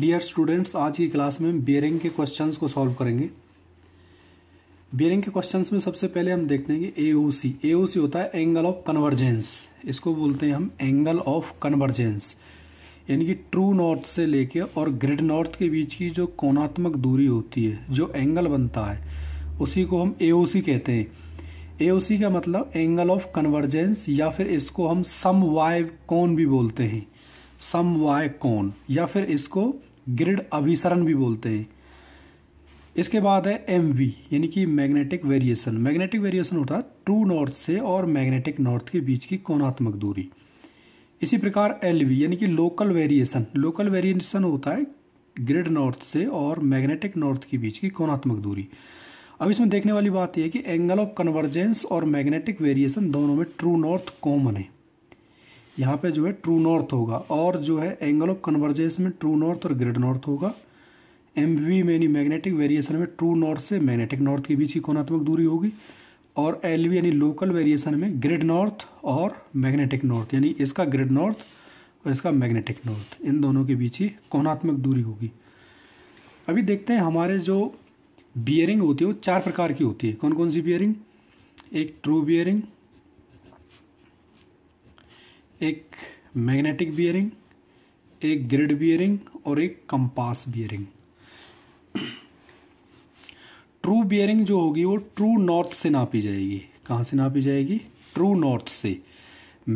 dear students आज की class में हम बियरिंग के क्वेश्चंस को सॉल्व करेंगे बियरिंग के क्वेश्चंस में सबसे पहले हम देखते हैं कि एओसी एओसी होता है एंगल ऑफ कन्वर्जेंस इसको बोलते हैं हम एंगल ऑफ कन्वर्जेंस यानी कि ट्रू नॉर्थ से लेके और ग्रिड नॉर्थ के बीच की जो कोणात्मक दूरी होती है जो एंगल बनता है उसी को हम सी कहते हैं सी का मतलब एंगल ऑफ कन्वर्जेंस या फिर इसको हम सम वाय कोण भी बोलते हैं सम वाय कौन या फिर इसको ग्रिड अभिसरण भी बोलते हैं इसके बाद है एम वी यानी कि मैग्नेटिक वेरिएशन मैग्नेटिक वेरिएशन होता है ट्रू नॉर्थ से और मैग्नेटिक नॉर्थ के बीच की कोणात्मक दूरी इसी प्रकार एल वी यानी कि लोकल वेरिएशन लोकल वेरिएशन होता है ग्रिड नॉर्थ से और मैग्नेटिक नॉर्थ के बीच की कोणात्मक दूरी अब इसमें देखने वाली बात यह है कि एंगल ऑफ कन्वर्जेंस और मैग्नेटिक वेरिएशन दोनों में ट्रू नॉर्थ कॉमन है यहाँ पे जो है ट्रू नॉर्थ होगा और जो है एंगल ऑफ कन्वर्जेंस में ट्रू नॉर्थ और ग्रेड नॉर्थ होगा एम वी यानी मैग्नेटिक वेरिएशन में ट्रू नॉर्थ से मैग्नेटिक नॉर्थ के बीच की कोणात्मक दूरी होगी और एल वी यानी लोकल वेरिएशन में ग्रेड नॉर्थ और मैग्नेटिक नॉर्थ यानी इसका ग्रेड नॉर्थ और इसका मैग्नेटिक नॉर्थ इन दोनों के बीच ही कोणात्मक दूरी होगी अभी देखते हैं हमारे जो बियरिंग होती है वो चार प्रकार की होती है कौन कौन सी बियरिंग एक ट्रू बियरिंग एक मैग्नेटिक बियरिंग एक ग्रिड बियरिंग और एक कंपास बियरिंग ट्रू बियरिंग जो होगी वो ट्रू नॉर्थ से नापी जाएगी कहाँ से नापी जाएगी ट्रू नॉर्थ से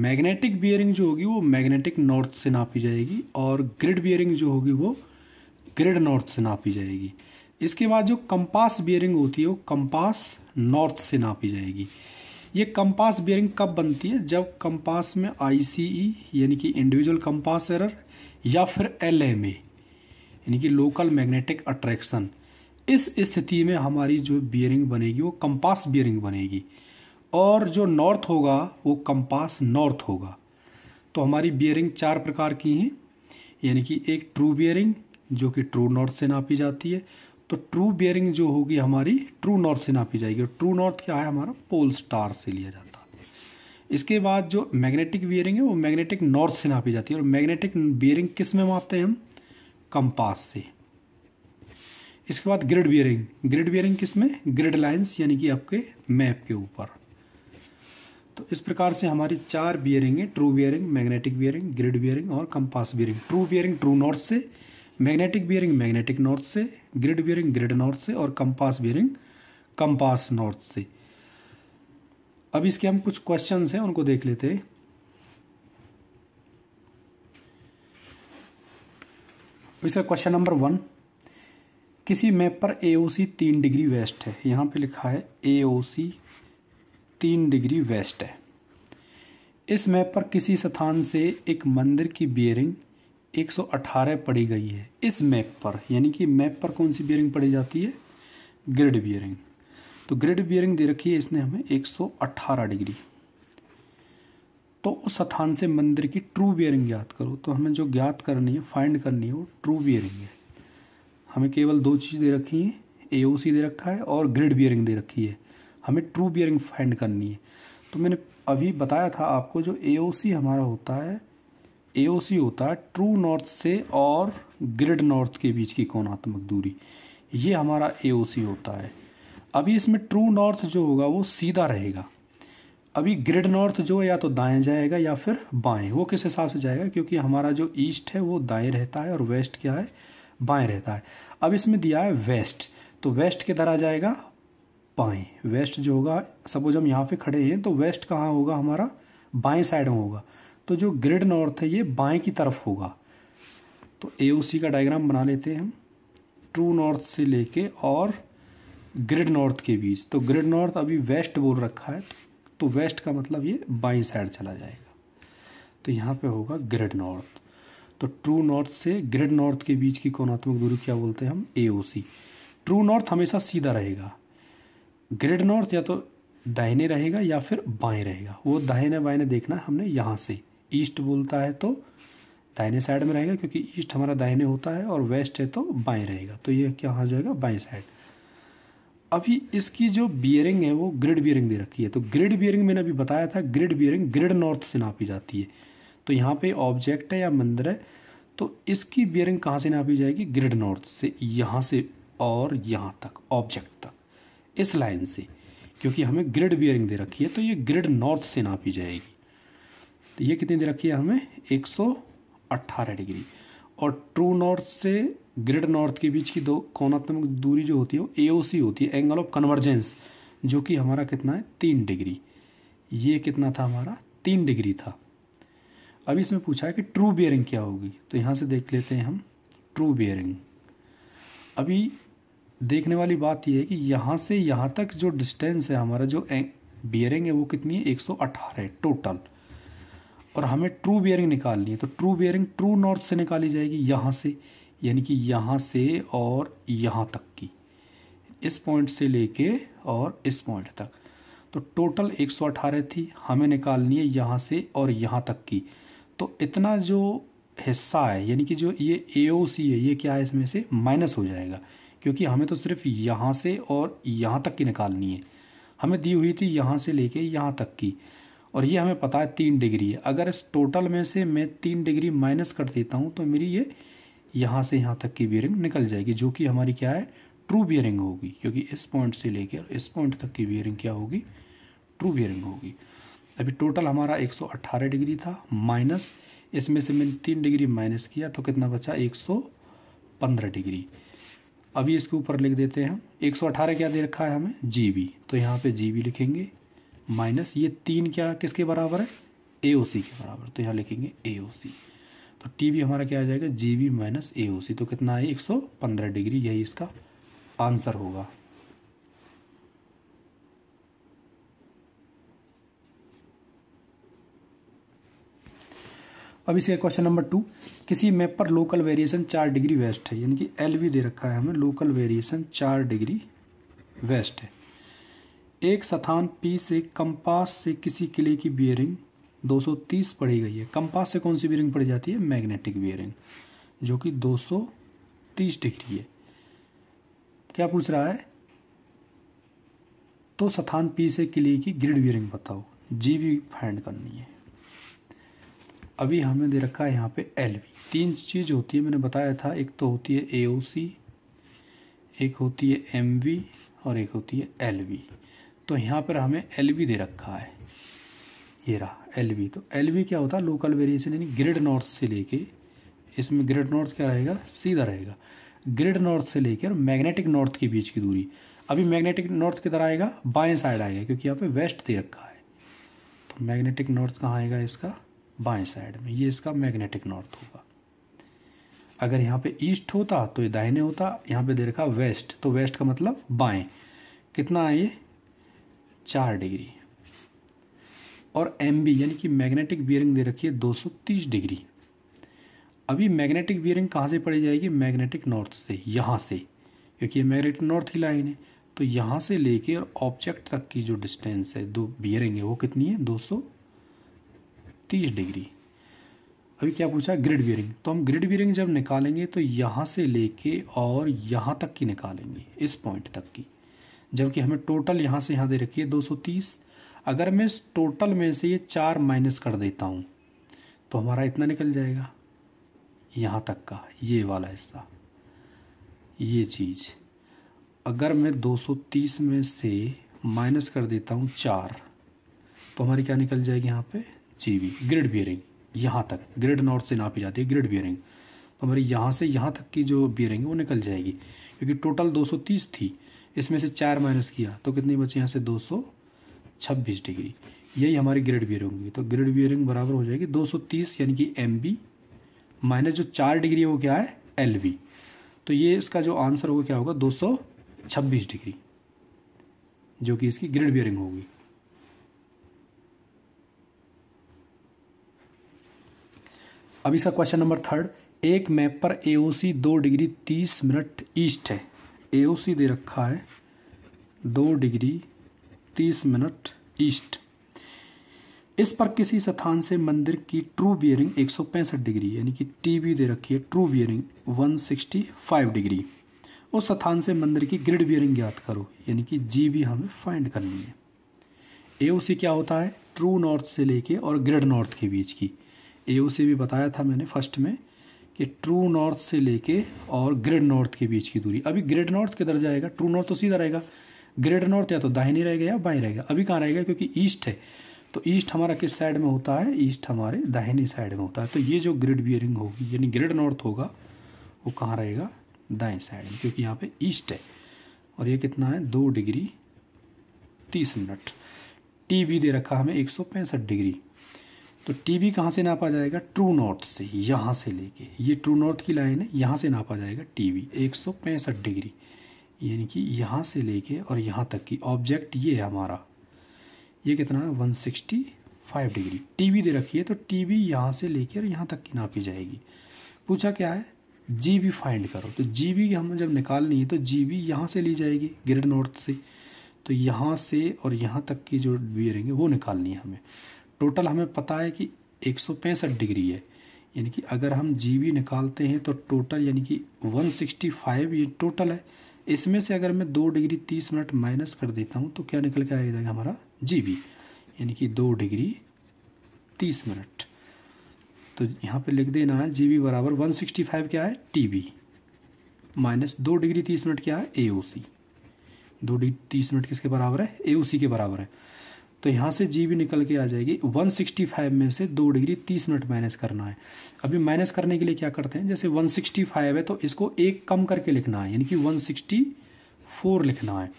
मैग्नेटिक बियरिंग जो होगी वो मैग्नेटिक नॉर्थ से नापी जाएगी और ग्रिड बियरिंग जो होगी वो ग्रिड नॉर्थ से नापी जाएगी इसके बाद जो कंपास बियरिंग होती है वो कंपास नॉर्थ से नापी जाएगी ये कंपास बियरिंग कब बनती है जब कंपास में आईसीई e, यानी कि इंडिविजुअल कंपास एरर या फिर एल यानी कि लोकल मैग्नेटिक अट्रैक्शन इस स्थिति में हमारी जो बियरिंग बनेगी वो कंपास बियरिंग बनेगी और जो नॉर्थ होगा वो कंपास नॉर्थ होगा तो हमारी बियरिंग चार प्रकार की हैं यानी कि एक ट्रू बियरिंग जो कि ट्रू नॉर्थ से नापी जाती है तो ट्रू बियरिंग जो होगी हमारी ट्रू नॉर्थ से नापी जाएगी और ट्रू नॉर्थ क्या है हमारा पोल स्टार से लिया जाता है इसके बाद जो मैग्नेटिक बियरिंग है वो मैग्नेटिक नॉर्थ से नापी जाती है और मैग्नेटिक बियरिंग किस में मापते हैं हम कंपास से इसके बाद ग्रिड बियरिंग ग्रिड बियरिंग किस में ग्रिड लाइन्स यानी कि आपके मैप के ऊपर तो इस प्रकार से हमारी चार बियरिंग है true bearing magnetic bearing grid bearing और compass bearing true bearing true north से मैग्नेटिक बियरिंग मैग्नेटिक नॉर्थ से ग्रिड बियरिंग ग्रिड नॉर्थ से और कंपास बियरिंग कंपास नॉर्थ से अब इसके हम कुछ क्वेश्चन हैं उनको देख लेते हैं तो इसका क्वेश्चन नंबर वन किसी मैप पर एओसी तीन डिग्री वेस्ट है यहाँ पे लिखा है एओसी तीन डिग्री वेस्ट है इस मैप पर किसी स्थान से एक मंदिर की बियरिंग 118 पड़ी गई है इस मैप पर यानी कि मैप पर कौन सी बियरिंग पड़ी जाती है ग्रिड बियरिंग तो ग्रिड बियरिंग दे रखी है इसने हमें 118 डिग्री तो उस स्थान से मंदिर की ट्रू बियरिंग ज्ञात करो तो हमें जो ज्ञात करनी है फाइंड करनी है वो ट्रू बियरिंग है हमें केवल दो चीज़ दे रखी है ए दे रखा है और ग्रिड बियरिंग दे रखी है हमें ट्रू बियरिंग फाइंड करनी है तो मैंने अभी बताया था आपको जो ए हमारा होता है ए होता है ट्रू नॉर्थ से और ग्रिड नॉर्थ के बीच की कोणात्मक दूरी ये हमारा ए होता है अभी इसमें ट्रू नॉर्थ जो होगा वो सीधा रहेगा अभी ग्रिड नॉर्थ जो है या तो दाएं जाएगा या फिर बाएं वो किस हिसाब से जाएगा क्योंकि हमारा जो ईस्ट है वो दाएं रहता है और वेस्ट क्या है बाएं रहता है अब इसमें दिया है वेस्ट तो वेस्ट दर आ जाएगा बाएं वेस्ट जो होगा सपोज हम यहाँ पे खड़े हैं तो वेस्ट कहाँ होगा हमारा बाएं साइड में होगा तो जो ग्रिड नॉर्थ है ये बाएं की तरफ होगा तो ए का डायग्राम बना लेते हैं हम ट्रू नॉर्थ से लेके और ग्रिड नॉर्थ के बीच तो ग्रिड नॉर्थ अभी वेस्ट बोल रखा है तो वेस्ट का मतलब ये बाई साइड चला जाएगा तो यहाँ पे होगा ग्रिड नॉर्थ तो ट्रू नॉर्थ से ग्रिड नॉर्थ के बीच की कोणात्मक दूरी क्या बोलते हैं हम ए ट्रू नॉर्थ हमेशा सीधा रहेगा ग्रिड नॉर्थ या तो दाहिने रहेगा या फिर बाएं रहेगा वो दाहिने बाएं देखना है हमने यहाँ से ईस्ट बोलता है तो दाहिने साइड में रहेगा क्योंकि ईस्ट हमारा दाहिने होता है और वेस्ट है तो बाएं रहेगा तो ये क्या हो जाएगा बाएं साइड अभी इसकी जो बियरिंग है वो ग्रिड बियरिंग दे रखी है तो ग्रिड बियरिंग मैंने अभी बताया था ग्रिड बियरिंग ग्रिड नॉर्थ से नापी जाती है तो यहाँ पे ऑब्जेक्ट है या मंदिर है तो इसकी बियरिंग कहाँ से नापी जाएगी ग्रिड नॉर्थ से यहाँ से और यहाँ तक ऑब्जेक्ट तक इस लाइन से क्योंकि हमें ग्रिड बियरिंग दे रखी है तो ये ग्रिड नॉर्थ से नापी जाएगी तो ये कितनी दे रखी है हमें 118 डिग्री और ट्रू नॉर्थ से ग्रेट नॉर्थ के बीच की दो कोणात्मक दूरी जो होती है वो एओसी होती है एंगल ऑफ कन्वर्जेंस जो कि हमारा कितना है तीन डिग्री ये कितना था हमारा तीन डिग्री था अब इसमें पूछा है कि ट्रू बियरिंग क्या होगी तो यहाँ से देख लेते हैं हम ट्रू बियरिंग अभी देखने वाली बात यह है कि यहाँ से यहाँ तक जो डिस्टेंस है हमारा जो बियरिंग है वो कितनी है 118 टोटल और हमें ट्रू बियरिंग निकालनी है तो ट्रू बियरिंग ट्रू नॉर्थ से निकाली जाएगी यहाँ से यानी कि यहाँ से और यहाँ तक की इस पॉइंट से लेके और इस पॉइंट तक तो टोटल 118 थी हमें निकालनी है यहाँ से और यहाँ तक की तो इतना जो हिस्सा है यानी कि जो ये ए है ये क्या है इसमें से माइनस हो जाएगा क्योंकि हमें तो सिर्फ यहाँ से और यहाँ तक की निकालनी है हमें दी हुई थी यहाँ से लेके यहाँ तक की और ये हमें पता है तीन डिग्री है अगर इस टोटल में से मैं तीन डिग्री माइनस कर देता हूँ तो मेरी ये यहाँ से यहाँ तक की बियरिंग निकल जाएगी जो कि हमारी क्या है ट्रू बियरिंग होगी क्योंकि इस पॉइंट से लेकर इस पॉइंट तक की बियरिंग क्या होगी ट्रू बियरिंग होगी अभी टोटल हमारा 118 डिग्री था माइनस इसमें से मैंने तीन डिग्री माइनस किया तो कितना बचा 115 डिग्री अभी इसके ऊपर लिख देते हैं हम 118 क्या दे रखा है हमें जी तो यहाँ पे जी लिखेंगे माइनस ये तीन क्या किसके बराबर है ए ओ सी के बराबर तो यहाँ लिखेंगे ए ओ सी तो टी बी हमारा क्या आ जाएगा जी बी माइनस ए ओ सी तो कितना है एक सौ पंद्रह डिग्री यही इसका आंसर होगा अब इसे क्वेश्चन नंबर टू किसी मैप पर लोकल वेरिएशन चार डिग्री वेस्ट है यानी कि एल वी दे रखा है हमें लोकल वेरिएशन चार डिग्री वेस्ट है एक स्थान P से कंपास से किसी किले की बियरिंग 230 पड़ी गई है कंपास से कौन सी बियरिंग पड़ी जाती है मैग्नेटिक बियरिंग जो कि 230 डिग्री है क्या पूछ रहा है तो स्थान पी से किले की ग्रिड बियरिंग बताओ जी भी फाइंड करनी है अभी हमने दे रखा है यहाँ पे एल वी तीन चीज़ होती है मैंने बताया था एक तो होती है ए एक होती है एम और एक होती है एल वी तो यहाँ पर हमें एल दे रखा है ये रहा एल तो एल क्या होता है लोकल वेरिएशन यानी ग्रिड नॉर्थ से लेके इसमें ग्रेड नॉर्थ क्या रहेगा सीधा रहेगा ग्रिड नॉर्थ से लेकर मैग्नेटिक नॉर्थ के बीच की दूरी अभी मैग्नेटिक नॉर्थ किधर आएगा बाएं साइड आएगा क्योंकि यहाँ पे वेस्ट दे रखा है तो मैग्नेटिक नॉर्थ कहाँ आएगा इसका बाएं साइड में ये इसका मैग्नेटिक नॉर्थ होगा अगर यहाँ पे ईस्ट होता तो ये दाहिने होता यहाँ पे दे रखा वेस्ट तो वेस्ट का मतलब बाएं कितना है ये चार डिग्री और एम बी यानी कि मैग्नेटिक बियरिंग दे रखी है 230 डिग्री अभी मैग्नेटिक बियरिंग कहाँ से पड़ी जाएगी मैग्नेटिक नॉर्थ से यहाँ से क्योंकि ये मैग्नेटिक नॉर्थ की लाइन है तो यहाँ से लेके और ऑब्जेक्ट तक की जो डिस्टेंस है दो बियरिंग है वो कितनी है 230 डिग्री अभी क्या पूछा ग्रिड बियरिंग तो हम ग्रिड बियरिंग जब निकालेंगे तो यहाँ से लेके और यहाँ तक की निकालेंगे इस पॉइंट तक की जबकि हमें टोटल यहाँ से यहाँ दे रखी है दो सौ तीस अगर मैं इस टोटल में से ये चार माइनस कर देता हूँ तो हमारा इतना निकल जाएगा यहाँ तक का ये वाला हिस्सा ये चीज़ अगर मैं 230 में से माइनस कर देता हूँ चार तो हमारी क्या निकल जाएगी यहाँ पे जीबी ग्रिड बियरिंग यहाँ तक ग्रिड नॉर्थ से नापी जाती है ग्रिड बियरिंग तो हमारी यहाँ से यहाँ तक की जो बियरिंग है वो निकल जाएगी क्योंकि टोटल 230 थी इसमें से चार माइनस किया तो कितनी बची यहाँ से दो सौ छब्बीस डिग्री यही हमारी ग्रेड बियरिंग होगी तो ग्रेड बियरिंग बराबर हो जाएगी दो सौ तीस यानी कि एम बी माइनस जो चार डिग्री है वो क्या है एल वी तो ये इसका जो आंसर होगा क्या होगा दो सौ छब्बीस डिग्री जो कि इसकी ग्रेड बियरिंग होगी अब इसका क्वेश्चन नंबर थर्ड एक मैप पर एओसी दो डिग्री तीस मिनट ईस्ट है ए दे रखा है दो डिग्री तीस मिनट ईस्ट इस पर किसी स्थान से मंदिर की ट्रू बियरिंग एक डिग्री यानी कि टी बी दे रखी है ट्रू बियरिंग 165 डिग्री उस स्थान से मंदिर की ग्रिड बियरिंग ज्ञात करो यानी कि जी बी हमें फाइंड करनी है ए क्या होता है ट्रू नॉर्थ से लेके और ग्रिड नॉर्थ के बीच की ए भी बताया था मैंने फर्स्ट में ये ट्रू नॉर्थ से लेके और ग्रेड नॉर्थ के बीच की दूरी अभी ग्रेड नॉर्थ किधर जाएगा ट्रू नॉर्थ तो सीधा रहेगा ग्रेड नॉर्थ या तो दाहिनी रहेगा या बाई रहेगा अभी कहाँ रहेगा क्योंकि ईस्ट है तो ईस्ट हमारा किस साइड में होता है ईस्ट हमारे दाहिनी साइड में होता है तो ये जो ग्रिड बियरिंग होगी यानी ग्रिड नॉर्थ होगा वो कहाँ रहेगा दाएं साइड में क्योंकि यहाँ पे ईस्ट है और ये कितना है दो डिग्री तीस मिनट टी भी दे रखा हमें एक सौ पैंसठ डिग्री तो टी बी कहाँ से नापा जाएगा ट्रू नॉर्थ से यहाँ से लेके ये ट्रू नॉर्थ की लाइन है यहाँ से नापा जाएगा टी बी एक सौ पैंसठ डिग्री यानी कि यहाँ से लेके और यहाँ तक की ऑब्जेक्ट ये है हमारा ये कितना है one sixty five degree T B दे रखी है तो टी बी यहाँ से लेके और यहाँ तक की नापी जाएगी पूछा क्या है जी बी फाइंड करो तो जी बी हम जब निकालनी है तो जी बी यहाँ से ली जाएगी ग्रेड नॉर्थ से तो यहाँ से और यहाँ तक की जो बियरिंग है वो निकालनी है हमें टोटल हमें पता है कि एक डिग्री है यानी कि अगर हम जी बी निकालते हैं तो टोटल यानी कि 165 ये टोटल है इसमें से अगर मैं दो डिग्री तीस मिनट माइनस कर देता हूँ तो क्या निकल के आ जाएगा हमारा जी बी यानी कि दो डिग्री तीस मिनट तो यहाँ पे लिख देना है जी बी बराबर वन सिक्सटी फाइव क्या है टी बी माइनस दो डिग्री तीस मिनट क्या है ए ओ सी दो डिग्री तीस मिनट किसके बराबर है ए ओ सी के बराबर है तो यहाँ से जी भी निकल के आ जाएगी 165 में से दो डिग्री तीस मिनट माइनस करना है अभी माइनस करने के लिए क्या करते हैं जैसे 165 है तो इसको एक कम करके लिखना है यानी कि 164 लिखना है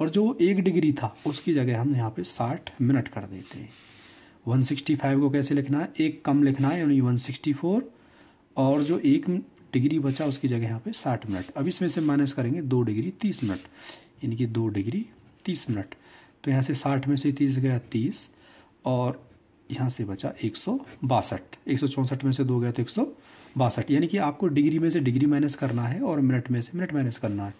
और जो एक डिग्री था उसकी जगह हम यहाँ पे 60 मिनट कर देते हैं 165 को कैसे लिखना है एक कम लिखना है यानी वन और जो एक डिग्री बचा उसकी जगह यहाँ पर साठ मिनट अब इसमें से माइनस करेंगे दो डिग्री तीस मिनट यानी कि दो डिग्री तीस मिनट तो यहाँ से साठ में से तीस गया तीस और यहाँ से बचा एक सौ बासठ एक सौ चौंसठ में से दो गया तो एक सौ बासठ यानी कि आपको डिग्री में से डिग्री माइनस करना है और मिनट में से मिनट माइनस करना है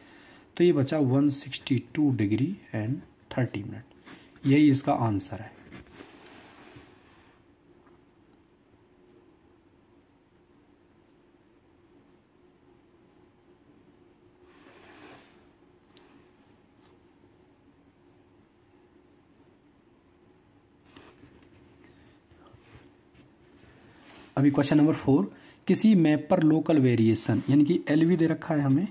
तो ये बचा one sixty two degree and thirty minute यही इसका आंसर है अभी क्वेश्चन नंबर फोर किसी मैप पर लोकल वेरिएशन यानी कि एल दे रखा है हमें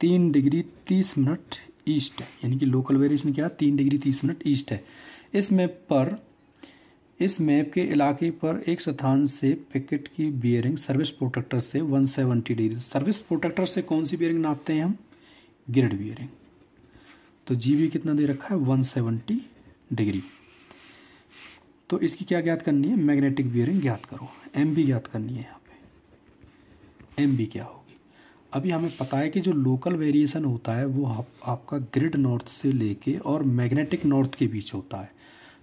तीन डिग्री तीस मिनट ईस्ट है यानी कि लोकल वेरिएशन क्या है तीन डिग्री तीस मिनट ईस्ट है इस मैप पर इस मैप के इलाके पर एक स्थान से पैकेट की बियरिंग सर्विस प्रोटेक्टर से 170 डिग्री सर्विस प्रोटेक्टर से कौन सी बियरिंग नापते हैं हम ग्रिड बियरिंग तो जीबी कितना दे रखा है 170 डिग्री तो इसकी क्या ज्ञात करनी है मैग्नेटिक बियरिंग ज्ञात करो एम बी ज्ञात करनी है यहाँ पे एम बी क्या होगी अभी हमें पता है कि जो लोकल वेरिएशन होता है वो आप, आपका ग्रिड नॉर्थ से लेके और मैग्नेटिक नॉर्थ के बीच होता है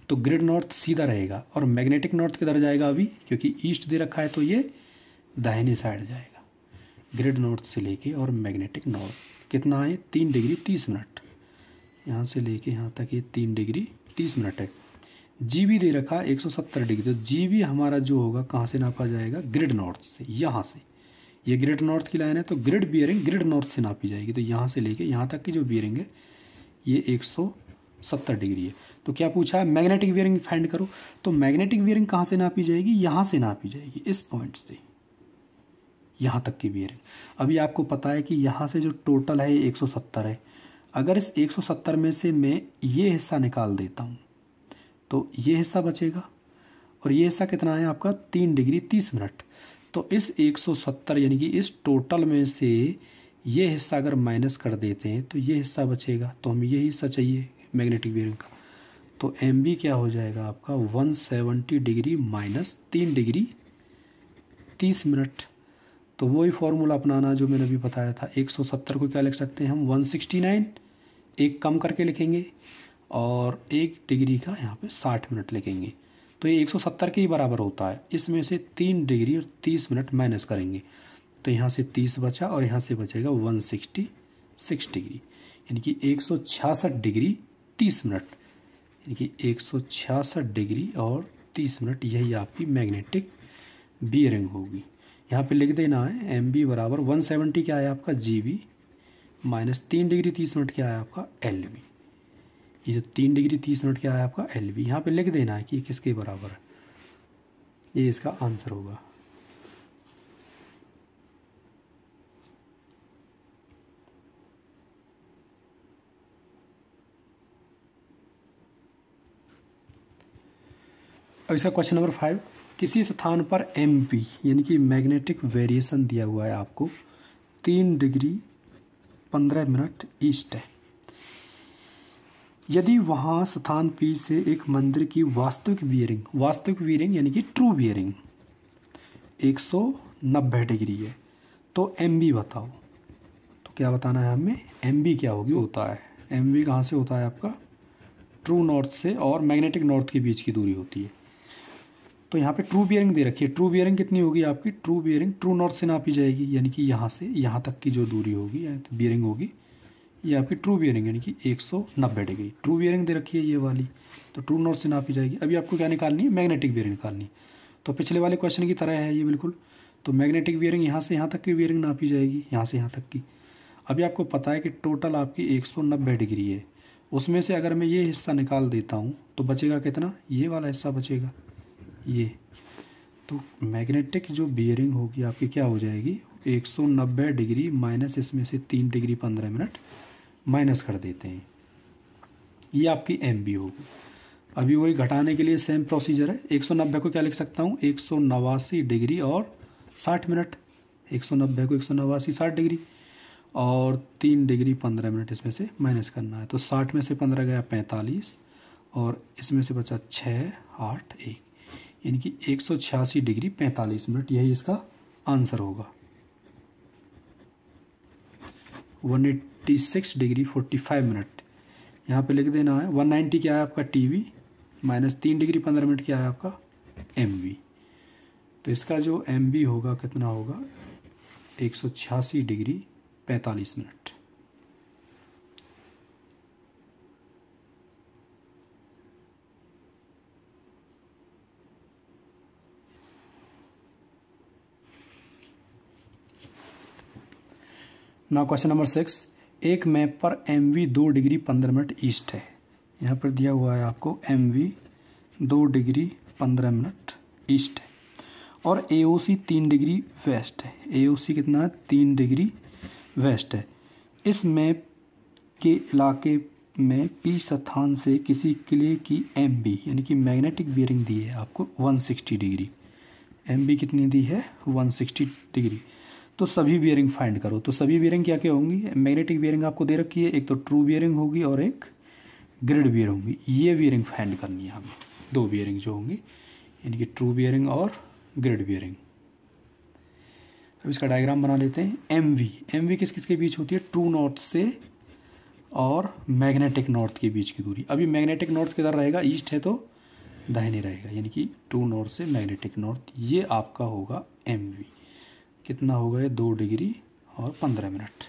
तो ग्रिड नॉर्थ सीधा रहेगा और मैग्नेटिक नॉर्थ किधर जाएगा अभी क्योंकि ईस्ट दे रखा है तो ये दाहिने साइड जाएगा ग्रिड नॉर्थ से लेके और मैग्नेटिक नॉर्थ कितना है तीन डिग्री तीस मिनट यहाँ से लेके यहाँ तक ये तीन डिग्री तीस मिनट है जी बी दे रखा है 170 डिग्री तो जी बी हमारा जो होगा कहाँ से नापा जाएगा ग्रिड नॉर्थ से यहाँ से ये ग्रिड नॉर्थ की लाइन है तो ग्रिड बियरिंग ग्रिड नॉर्थ से नापी जाएगी तो यहाँ से लेके यहाँ तक की जो बियरिंग है ये 170 डिग्री है तो क्या पूछा है मैग्नेटिक बियरिंग फाइंड करो तो मैग्नेटिक बियरिंग कहाँ से नापी जाएगी यहाँ से नापी जाएगी इस पॉइंट से यहाँ तक की बियरिंग अभी आपको पता है कि यहाँ से जो टोटल है ये सत्तर है अगर इस सत्तर में से मैं ये हिस्सा निकाल देता हूँ तो ये हिस्सा बचेगा और ये हिस्सा कितना है आपका तीन डिग्री तीस मिनट तो इस 170 यानी कि इस टोटल में से ये हिस्सा अगर माइनस कर देते हैं तो ये हिस्सा बचेगा तो हमें ये हिस्सा चाहिए मैग्नेटिक बेरिंग का तो एम क्या हो जाएगा आपका 170 डिग्री माइनस तीन डिग्री तीस मिनट तो वही फॉर्मूला अपनाना जो मैंने अभी बताया था 170 को क्या लिख सकते हैं हम 169 एक कम करके लिखेंगे और एक डिग्री का यहाँ पे साठ मिनट लिखेंगे तो ये 170 के ही बराबर होता है इसमें से तीन डिग्री और तीस मिनट माइनस करेंगे तो यहाँ से तीस बचा और यहाँ से बचेगा वन सिक्सटी सिक्स डिग्री यानी कि एक सौ छियासठ डिग्री तीस मिनट यानी कि एक सौ छियासठ डिग्री और तीस मिनट यही आपकी मैग्नेटिक बियरिंग होगी यहाँ पे लिख देना है एम बी बराबर वन सेवेंटी क्या है आपका जी बी माइनस तीन डिग्री तीस मिनट क्या है आपका एल बी ये जो तीन डिग्री तीस मिनट क्या है आपका एल वी यहाँ पर लिख देना है कि किसके बराबर है ये इसका आंसर होगा अब इसका क्वेश्चन नंबर फाइव किसी स्थान पर एम पी यानी कि मैग्नेटिक वेरिएशन दिया हुआ है आपको तीन डिग्री पंद्रह मिनट ईस्ट है यदि वहाँ स्थान पी से एक मंदिर की वास्तविक बियरिंग वास्तविक बियरिंग यानी कि ट्रू बियरिंग 190 डिग्री है तो एम बी बताओ तो क्या बताना है हमें एम बी क्या होगी होता है एम बी कहाँ से होता है आपका ट्रू नॉर्थ से और मैग्नेटिक नॉर्थ के बीच की दूरी होती है तो यहाँ पे ट्रू बियरिंग दे रखी है ट्रू बियरिंग कितनी होगी आपकी ट्रू बियरिंग ट्रू नॉर्थ से नापी जाएगी यानी कि यहाँ से यहाँ तक की जो दूरी होगी बियरिंग तो होगी ये आपकी ट्रू बियरिंग यानी कि एक सौ नब्बे डिग्री ट्रू बियरिंग दे रखी है ये वाली तो ट्रू नॉर्थ से नापी जाएगी अभी आपको क्या निकालनी है मैग्नेटिक बियरिंग निकालनी तो पिछले वाले क्वेश्चन की तरह है ये बिल्कुल तो मैग्नेटिक बियरिंग यहाँ से यहाँ तक की बियरिंग नापी जाएगी यहाँ से यहाँ तक की अभी आपको पता है कि टोटल आपकी एक सौ नब्बे डिग्री है उसमें से अगर मैं ये हिस्सा निकाल देता हूँ तो बचेगा कितना ये वाला हिस्सा बचेगा ये तो मैग्नेटिक जो बियरिंग होगी आपकी क्या हो जाएगी 190 डिग्री माइनस इसमें से तीन डिग्री पंद्रह मिनट माइनस कर देते हैं ये आपकी एम बी होगी अभी वही घटाने के लिए सेम प्रोसीजर है 190 को क्या लिख सकता हूँ एक डिग्री और 60 मिनट 190 को एक सौ नवासी साठ डिग्री और तीन डिग्री पंद्रह मिनट इसमें से माइनस करना है तो साठ में से पंद्रह गया पैंतालीस और इसमें से बचा छः आठ एक यानी कि एक सौ छियासी डिग्री पैंतालीस मिनट यही इसका आंसर होगा one eight forty six degree forty five minute यहाँ पे लिख देना है वन नाइन्टी क्या है आपका टी वी माइनस तीन डिग्री पंद्रह मिनट क्या है आपका एम वी तो इसका जो एम वी होगा कितना होगा एक सौ छियासी डिग्री पैंतालीस minute now question number six एक मैप पर एम वी दो डिग्री पंद्रह मिनट ईस्ट है यहाँ पर दिया हुआ है आपको एम वी दो डिग्री पंद्रह मिनट ईस्ट है और ए ओ सी तीन डिग्री वेस्ट है ए ओ सी कितना है तीन डिग्री वेस्ट है इस मैप के इलाके में पी स्थान से किसी किले की एम बी यानी कि मैग्नेटिक बियरिंग दी है आपको one sixty degree M B कितनी दी है वन सिक्सटी डिग्री तो सभी बियरिंग फाइंड करो तो सभी बियरिंग क्या क्या होंगी मैग्नेटिक बियरिंग आपको दे रखी है एक तो ट्रू बियरिंग होगी और एक ग्रिड बियर होंगी ये बियरिंग फाइंड करनी है हमें दो बियरिंग जो होंगी यानी कि ट्रू बियरिंग और ग्रिड बियरिंग अब इसका डायग्राम बना लेते हैं एम वी एम वी किस किस के बीच होती है ट्रू नॉर्थ से और मैग्नेटिक नॉर्थ के बीच की दूरी अभी मैग्नेटिक नॉर्थ किधर रहेगा ईस्ट है तो दाहिने रहेगा यानी कि ट्रू नॉर्थ से मैग्नेटिक नॉर्थ ये आपका होगा एम वी कितना हो गया दो डिग्री और पंद्रह मिनट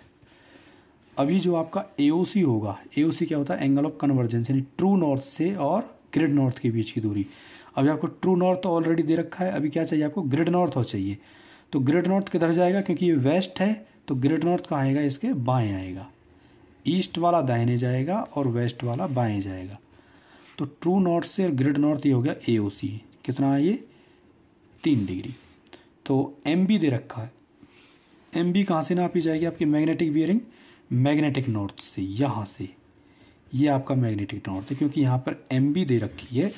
अभी जो आपका ए होगा ए क्या होता है एंगल ऑफ कन्वर्जेंस यानी ट्रू नॉर्थ से और ग्रिड नॉर्थ के बीच की दूरी अभी आपको ट्रू नॉर्थ ऑलरेडी दे रखा है अभी क्या चाहिए आपको ग्रिड नॉर्थ हो चाहिए तो ग्रिड नॉर्थ किधर जाएगा क्योंकि ये वेस्ट है तो ग्रिड नॉर्थ कहाँ आएगा इसके बाएँ आएगा ईस्ट वाला दाहिने जाएगा और वेस्ट वाला बाएँ जाएगा तो ट्रू नॉर्थ से ग्रिड नॉर्थ ये हो गया ए कितना है ये तीन डिग्री तो एम बी दे रखा है एम बी कहाँ से नापी जाएगी आपकी मैग्नेटिक बियरिंग मैग्नेटिक नॉर्थ से यहाँ से ये आपका मैग्नेटिक नॉर्थ है क्योंकि यहाँ पर एम बी दे रखी है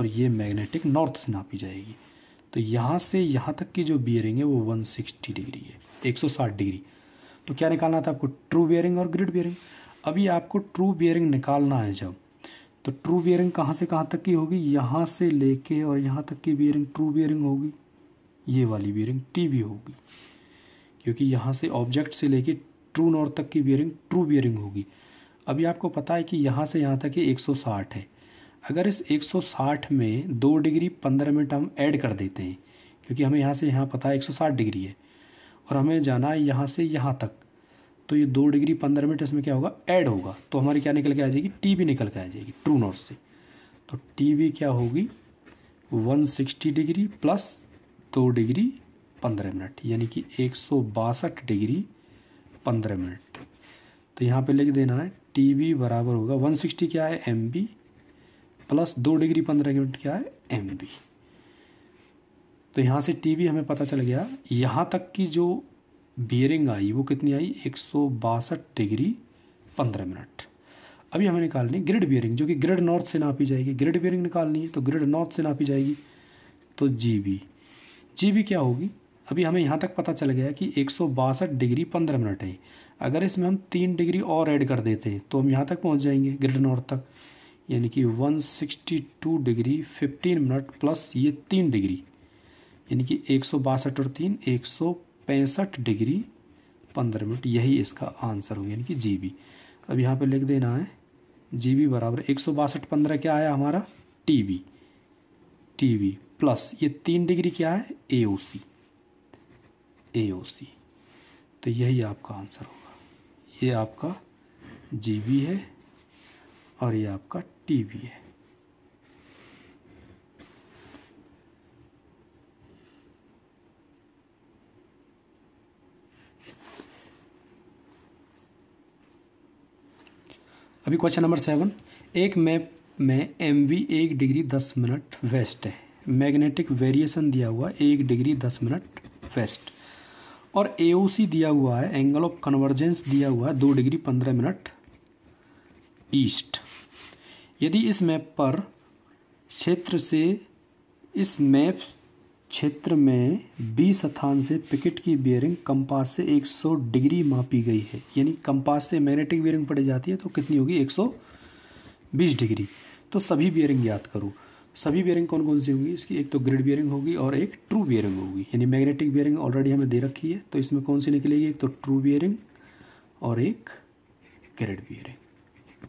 और ये मैग्नेटिक नॉर्थ से नापी जाएगी तो यहाँ से यहाँ तक की जो बियरिंग है वो 160 डिग्री है 160 डिग्री तो क्या निकालना था आपको ट्रू बियरिंग और ग्रिड बियरिंग अभी आपको ट्रू बियरिंग निकालना है जब तो ट्रू बियरिंग कहाँ से कहाँ तक की होगी यहाँ से लेके और यहाँ तक की बियरिंग ट्रू बियरिंग होगी ये वाली बियरिंग टी वी होगी क्योंकि यहाँ से ऑब्जेक्ट से लेके ट्रू नॉर्थ तक की बियरिंग ट्रू बियरिंग होगी अभी आपको पता है कि यहाँ से यहाँ तक ये साठ है अगर इस 160 में दो डिग्री पंद्रह मिनट हम ऐड कर देते हैं क्योंकि हमें यहाँ से यहाँ पता है 160 डिग्री है और हमें जाना है यहाँ से यहाँ तक तो ये दो डिग्री पंद्रह मिनट इसमें क्या होगा ऐड होगा तो हमारी क्या निकल के आ जाएगी टी भी निकल के आ जाएगी ट्रू नॉर्थ से तो टी भी क्या होगी 160 डिग्री प्लस दो डिग्री पंद्रह मिनट यानी कि एक सौ बासठ डिग्री पंद्रह मिनट तो यहाँ पे लिख देना है टी बी बराबर होगा वन सिक्सटी क्या है एम बी प्लस दो डिग्री पंद्रह मिनट क्या है एम बी तो यहाँ से टी बी हमें पता चल गया यहाँ तक की जो बियरिंग आई वो कितनी आई एक सौ बासठ डिग्री पंद्रह मिनट अभी हमें निकालनी ग्रिड बियरिंग जो कि ग्रिड नॉर्थ से नापी जाएगी ग्रिड बियरिंग निकालनी है तो ग्रिड नॉर्थ से नापी जाएगी तो जी बी जी भी क्या होगी अभी हमें यहाँ तक पता चल गया कि एक डिग्री पंद्रह मिनट है अगर इसमें हम तीन डिग्री और ऐड कर देते तो हम यहाँ तक पहुँच जाएंगे ग्रेड नॉर्थ तक यानी कि 162 डिग्री 15 मिनट प्लस ये तीन डिग्री यानी कि एक और तीन एक डिग्री पंद्रह मिनट यही इसका आंसर होगा यानी कि जी बी अब यहाँ पे लिख देना है जी बी बराबर एक सौ बासठ पंद्रह क्या आया हमारा T B T B plus ये तीन डिग्री क्या है ए ओ सी ए ओ सी तो यही आपका आंसर होगा ये आपका जी बी है और ये आपका टी बी है अभी क्वेश्चन नंबर सेवन एक मैप में एम वी एक डिग्री दस मिनट वेस्ट है मैग्नेटिक वेरिएशन दिया हुआ है एक डिग्री दस मिनट वेस्ट और ए दिया हुआ है एंगल ऑफ कन्वर्जेंस दिया हुआ है दो डिग्री पंद्रह मिनट ईस्ट यदि इस मैप पर क्षेत्र से इस मैप क्षेत्र में बी स्थान से पिकेट की बियरिंग कंपास से 100 डिग्री मापी गई है यानी कंपास से मैग्नेटिक बियरिंग पड़ी जाती है तो कितनी होगी 120 डिग्री तो सभी बियरिंग याद करूँ सभी बेयरिंग कौन कौन सी होगी इसकी एक तो ग्रिड बेयरिंग होगी और एक ट्रू बेयरिंग होगी यानी मैग्नेटिक बेयरिंग ऑलरेडी हमें दे रखी है तो इसमें कौन सी निकलेगी एक तो ट्रू बेयरिंग और एक ग्रिड बेयरिंग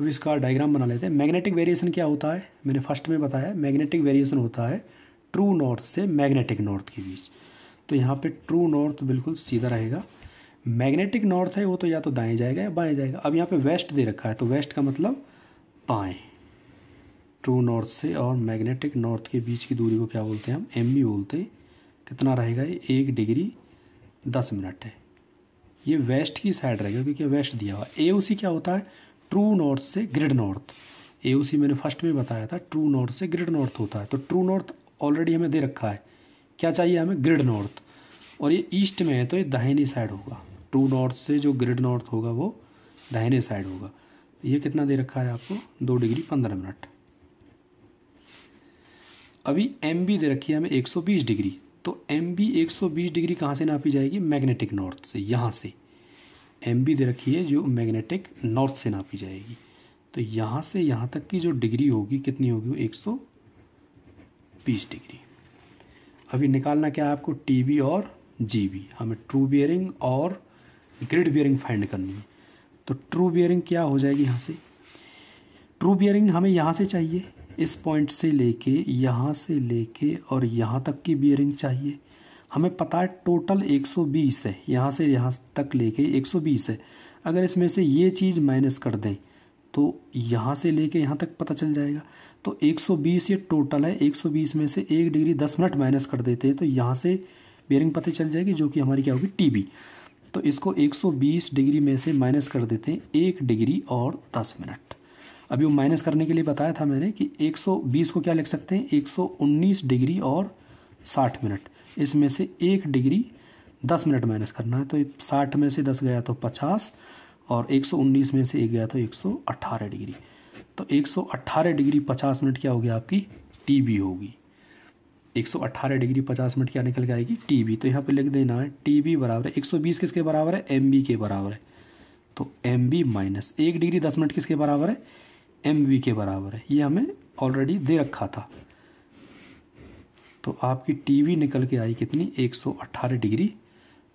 अब इसका डायग्राम बना लेते हैं मैग्नेटिक वेरिएशन क्या होता है मैंने फर्स्ट में बताया मैग्नेटिक वेरिएशन होता है ट्रू नॉर्थ से मैग्नेटिक नॉर्थ के बीच तो यहाँ पर ट्रू नॉर्थ बिल्कुल सीधा रहेगा मैग्नेटिक नॉर्थ है वो तो या तो दाएँ जाएगा या बाएँ जाएगा अब यहाँ पर वेस्ट दे रखा है तो वेस्ट का मतलब बाएँ ट्रू नॉर्थ से और मैग्नेटिक नॉर्थ के बीच की दूरी को क्या बोलते हैं हम एम e बोलते हैं कितना रहेगा ये एक डिग्री दस मिनट है ये वेस्ट की साइड रहेगा क्योंकि वेस्ट दिया हुआ ए सी क्या होता है ट्रू नॉर्थ से ग्रिड नॉर्थ ए सी मैंने फर्स्ट में बताया था ट्रू नॉर्थ से ग्रिड नॉर्थ होता है तो ट्रू नॉर्थ ऑलरेडी हमें दे रखा है क्या चाहिए हमें ग्रिड नॉर्थ और ये ईस्ट में है तो ये दाहिनी साइड होगा ट्रू नॉर्थ से जो ग्रिड नॉर्थ होगा वो दहनी साइड होगा ये कितना दे रखा है आपको दो डिग्री पंद्रह मिनट अभी एम बी दे रखी है हमें 120 डिग्री तो एम बी 120 डिग्री कहाँ से नापी जाएगी मैग्नेटिक नॉर्थ से यहाँ से एम बी दे रखी है जो मैग्नेटिक नॉर्थ से नापी जाएगी तो यहाँ से यहाँ तक की जो डिग्री होगी कितनी होगी वो बीस डिग्री अभी निकालना क्या है आपको टी बी और जी बी हमें ट्रू बियरिंग और ग्रिड बियरिंग फाइंड करनी है तो ट्रू बियरिंग क्या हो जाएगी यहाँ से ट्रू बियरिंग हमें यहाँ से चाहिए इस पॉइंट से लेके यहाँ से लेके और यहाँ तक की बियरिंग चाहिए हमें पता है टोटल 120 है यहाँ से यहाँ तक लेके 120 है अगर इसमें से ये चीज़ माइनस कर दें तो यहाँ से लेके यहाँ तक पता चल जाएगा तो 120 ये टोटल है 120 में से एक डिग्री दस मिनट माइनस कर देते हैं तो यहाँ से बियरिंग पता चल जाएगी जो कि हमारी क्या होगी टी तो इसको 120 डिग्री में से माइनस कर देते हैं एक डिग्री और दस मिनट अभी वो माइनस करने के लिए बताया था मैंने कि 120 को क्या लिख सकते हैं 119 डिग्री और 60 मिनट इसमें से एक डिग्री 10 मिनट माइनस करना है तो 60 में से 10 गया तो 50 और 119 में से एक गया तो 118 डिग्री तो 118 डिग्री 50 मिनट क्या हो गया आपकी बी होगी 118 डिग्री 50 मिनट क्या निकल के आएगी बी तो यहाँ पर लिख देना है बी बराबर है बीस किसके बराबर है बी के बराबर है तो एम बी माइनस एक डिग्री दस मिनट किसके बराबर है एम वी के बराबर है ये हमें ऑलरेडी दे रखा था तो आपकी टी वी निकल के आई कितनी एक सौ अट्ठारह डिग्री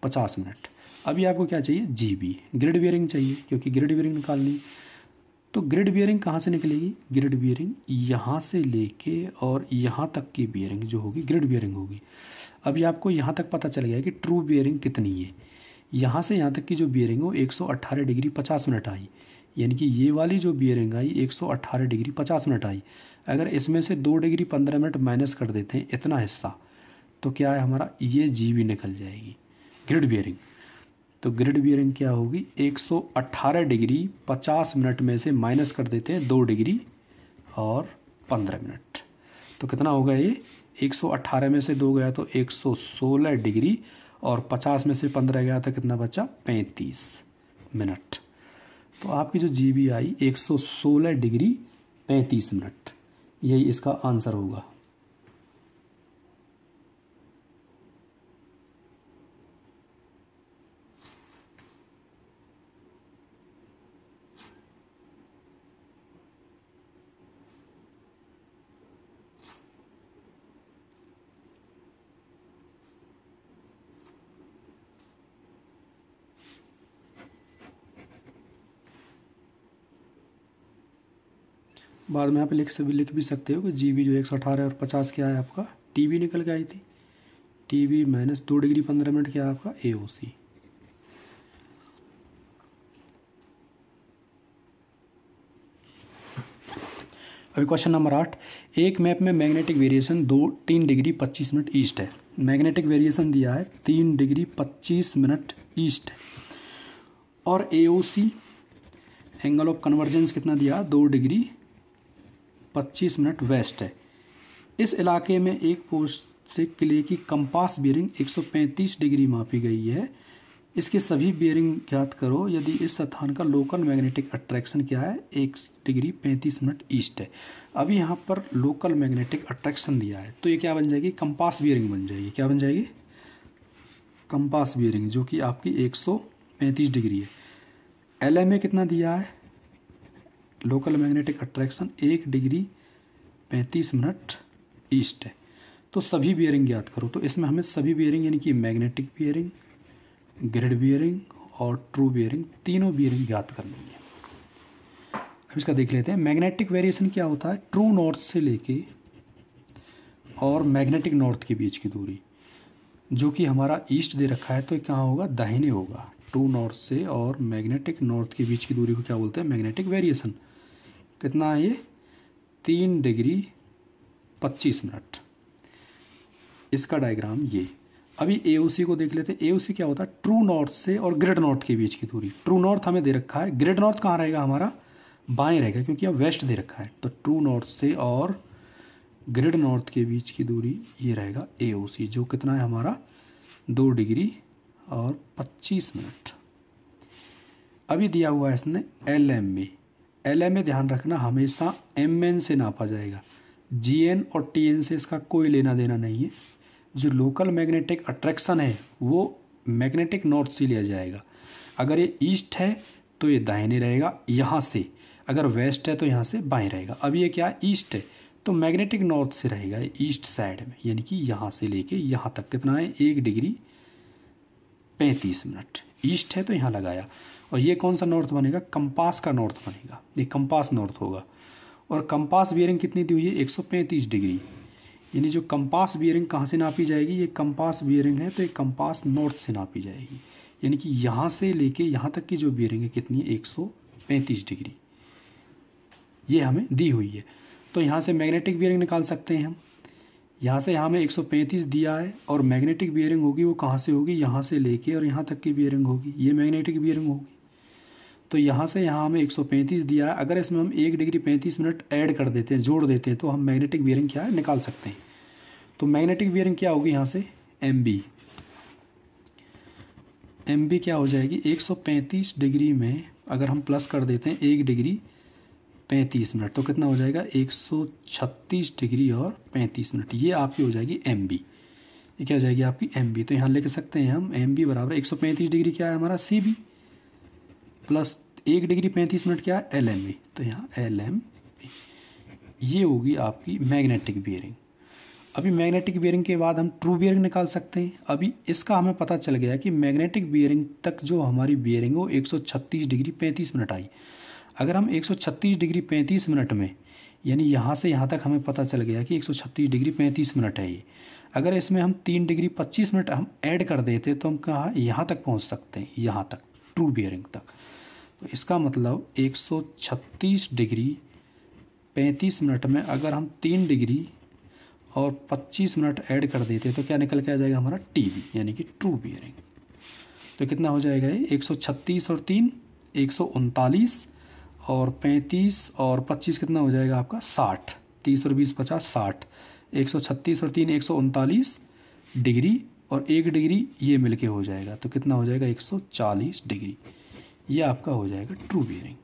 पचास मिनट अभी आपको क्या चाहिए जी बी ग्रिड बियरिंग चाहिए क्योंकि ग्रिड बियरिंग निकालनी तो ग्रिड बियरिंग कहाँ से निकलेगी ग्रिड बियरिंग यहाँ से लेके और यहाँ तक की बियरिंग जो होगी ग्रिड बियरिंग होगी अभी आपको यहाँ तक पता चल गया कि ट्रू बियरिंग कितनी है यहाँ से यहाँ तक की जो बियरिंग हो अट्ठारह डिग्री पचास मिनट आई यानी कि ये वाली जो बियरिंग आई 118 डिग्री 50 मिनट आई अगर इसमें से दो डिग्री पंद्रह मिनट माइनस कर देते हैं इतना हिस्सा तो क्या है हमारा ये जी भी निकल जाएगी ग्रिड बियरिंग तो ग्रिड बियरिंग क्या होगी 118 डिग्री 50 मिनट में से माइनस कर देते हैं दो डिग्री और पंद्रह मिनट तो कितना होगा ये अट्ठारह में से दो गया तो सोलह डिग्री और 50 में से 15 गया तो कितना बचा 35 मिनट तो आपकी जो जी बी आई एक सौ सोलह डिग्री पैंतीस मिनट यही इसका आंसर होगा बाद में यहाँ पे लिख से लिख भी सकते हो कि जी जो एक सौ अठारह और पचास क्या है आपका टी निकल के आई थी टी वी माइनस दो डिग्री पंद्रह मिनट क्या है आपका ए ओ सी अभी क्वेश्चन नंबर आठ एक मैप में मैग्नेटिक वेरिएशन दो तीन डिग्री पच्चीस मिनट ईस्ट है मैग्नेटिक वेरिएशन दिया है तीन डिग्री पच्चीस मिनट ईस्ट और A AOC angle of convergence कितना दिया दो डिग्री 25 मिनट वेस्ट है इस इलाके में एक पोस्ट से किले की कंपास बियरिंग 135 डिग्री मापी गई है इसके सभी बियरिंग ज्ञात करो यदि इस स्थान का लोकल मैग्नेटिक अट्रैक्शन क्या है एक डिग्री पैंतीस मिनट ईस्ट है अभी यहाँ पर लोकल मैग्नेटिक अट्रैक्शन दिया है तो ये क्या बन जाएगी कंपास बियरिंग बन जाएगी क्या बन जाएगी कंपास बियरिंग जो कि आपकी 135 डिग्री है एल कितना दिया है लोकल मैग्नेटिक अट्रैक्शन एक डिग्री पैंतीस मिनट ईस्ट है तो सभी बियरिंग याद करो तो इसमें हमें सभी बियरिंग यानी कि मैग्नेटिक बियरिंग ग्रिड बियरिंग और ट्रू बियरिंग तीनों बियरिंग याद करनी है अब इसका देख लेते हैं मैग्नेटिक वेरिएशन क्या होता है ट्रू नॉर्थ से लेके और मैग्नेटिक नॉर्थ के बीच की दूरी जो कि हमारा ईस्ट दे रखा है तो कहाँ होगा दाहिने होगा ट्रू नॉर्थ से और मैग्नेटिक नॉर्थ के बीच की दूरी को क्या बोलते हैं मैग्नेटिक वेरिएशन कितना है ये तीन डिग्री पच्चीस मिनट इसका डायग्राम ये अभी ए को देख लेते हैं ए क्या होता है ट्रू नॉर्थ से और ग्रेट नॉर्थ के बीच की दूरी ट्रू नॉर्थ हमें दे रखा है ग्रेट नॉर्थ कहाँ रहेगा हमारा बाएँ रहेगा क्योंकि अब वेस्ट दे रखा है तो ट्रू नॉर्थ से और ग्रेट नॉर्थ के बीच की दूरी ये रहेगा ए जो कितना है हमारा दो डिग्री और 25 मिनट अभी दिया हुआ है इसने एल एम में एल एम में ध्यान रखना हमेशा एम एन से नापा जाएगा जी एन और टी एन से इसका कोई लेना देना नहीं है जो लोकल मैग्नेटिक अट्रैक्शन है वो मैग्नेटिक नॉर्थ से लिया जाएगा अगर ये ईस्ट है तो ये दाहिने रहेगा यहाँ से अगर वेस्ट है तो यहाँ से बाएं रहेगा अब ये क्या ईस्ट है तो मैग्नेटिक नॉर्थ से रहेगा ईस्ट साइड में यानी कि यहाँ से लेके यहाँ तक कितना है एक डिग्री पैंतीस मिनट ईस्ट है तो यहाँ लगाया और ये कौन सा नॉर्थ बनेगा कंपास का नॉर्थ बनेगा ये कंपास नॉर्थ होगा और कंपास बियरिंग कितनी दी हुई है 135 डिग्री यानी जो कंपास बियरिंग कहाँ से नापी जाएगी ये कंपास बियरिंग है तो ये कंपास नॉर्थ से नापी जाएगी यानी कि यहाँ से लेके यहाँ तक की जो बियरिंग है कितनी है पैंतीस डिग्री ये हमें दी हुई है तो यहाँ से मैग्नेटिक बियरिंग निकाल सकते हैं हम यहाँ से यहाँ में 135 दिया है और मैग्नेटिक बियरिंग होगी वो कहाँ से होगी यहाँ से लेके और यहाँ तक की बियरिंग होगी ये मैग्नेटिक बियरिंग होगी तो यहाँ से यहाँ हमें 135 दिया है अगर इसमें हम एक डिग्री 35 मिनट ऐड कर देते हैं जोड़ देते हैं तो हम मैग्नेटिक बियरिंग क्या है निकाल सकते हैं तो मैग्नेटिक बियरिंग क्या होगी यहाँ से एम बी एम बी क्या हो जाएगी 135 डिग्री में अगर हम प्लस कर देते हैं एक डिग्री पैंतीस मिनट तो कितना हो जाएगा एक सौ छत्तीस डिग्री और पैंतीस मिनट ये आपकी हो जाएगी एम बी ये क्या हो जाएगी आपकी एम बी तो यहाँ लिख सकते हैं हम एम बी बराबर एक सौ पैंतीस डिग्री क्या है हमारा सी बी प्लस एक डिग्री पैंतीस मिनट क्या है एल एम बी तो यहाँ एल एम बी ये होगी आपकी मैग्नेटिक बियरिंग अभी मैग्नेटिक बियरिंग के बाद हम ट्रू बियरिंग निकाल सकते हैं अभी इसका हमें पता चल गया कि मैग्नेटिक बियरिंग तक जो हमारी बियरिंग वो छत्तीस डिग्री पैंतीस मिनट आई अगर हम 136 डिग्री 35 मिनट में यानी यहाँ से यहाँ तक हमें पता चल गया कि 136 डिग्री 35 मिनट है ये अगर इसमें हम तीन डिग्री पच्चीस मिनट हम ऐड कर देते तो हम कहाँ यहाँ तक पहुँच सकते हैं यहाँ तक ट्रू बियरिंग तक तो इसका मतलब 136 डिग्री 35 मिनट में अगर हम तीन डिग्री और 25 मिनट ऐड कर देते तो क्या निकल के आ जाएगा हमारा टी यानी कि ट्रू बियरिंग तो कितना हो जाएगा ये एक और तीन एक और पैंतीस और पच्चीस कितना हो जाएगा आपका साठ तीस और बीस पचास साठ एक सौ छत्तीस और तीन एक सौ उनतालीस डिग्री और एक डिग्री ये मिलके हो जाएगा तो कितना हो जाएगा एक सौ चालीस डिग्री ये आपका हो जाएगा ट्रू बियरिंग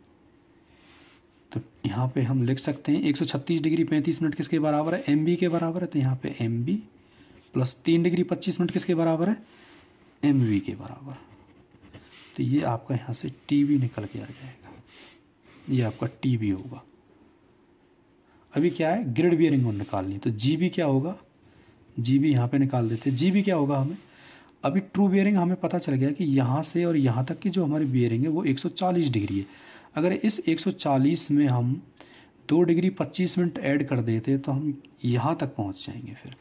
तो यहाँ पे हम लिख सकते हैं एक सौ छत्तीस डिग्री पैंतीस मिनट किसके बराबर है एम बी के बराबर है तो यहाँ पे एम बी प्लस तीन डिग्री पच्चीस मिनट किसके बराबर है एम वी के बराबर तो ये आपका यहाँ से टी वी निकल के आ जाएगा ये आपका टी बी होगा अभी क्या है ग्रिड बियरिंग और निकालनी है तो जी बी क्या होगा जी बी यहाँ पर निकाल देते हैं जी बी क्या होगा हमें अभी ट्रू बियरिंग हमें पता चल गया कि यहाँ से और यहाँ तक की जो हमारी बियरिंग है वो 140 डिग्री है अगर इस 140 में हम दो डिग्री पच्चीस मिनट ऐड कर देते तो हम यहाँ तक पहुँच जाएंगे फिर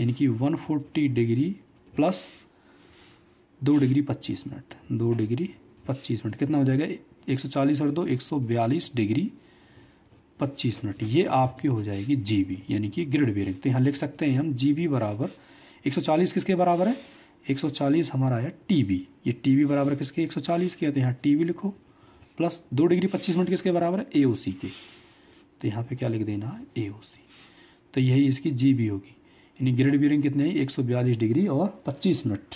यानी कि 140 डिग्री प्लस दो डिग्री पच्चीस मिनट दो डिग्री पच्चीस मिनट कितना हो जाएगा एक सौ चालीस और दो एक सौ बयालीस डिग्री पच्चीस मिनट ये आपकी हो जाएगी जी बी यानी कि ग्रिड बेरिंग तो यहाँ लिख सकते हैं हम जी बी बराबर एक सौ चालीस किसके बराबर है एक सौ चालीस हमारा है टी बी ये टी बी बराबर किसके एक सौ चालीस के तो यहाँ टी बी लिखो प्लस दो डिग्री पच्चीस मिनट किसके बराबर है ए ओ सी के तो यहाँ पे क्या लिख देना है ए ओ सी तो यही इसकी जी बी होगी यानी ग्रिड बियरिंग कितने हैं एक सौ बयालीस डिग्री और पच्चीस minute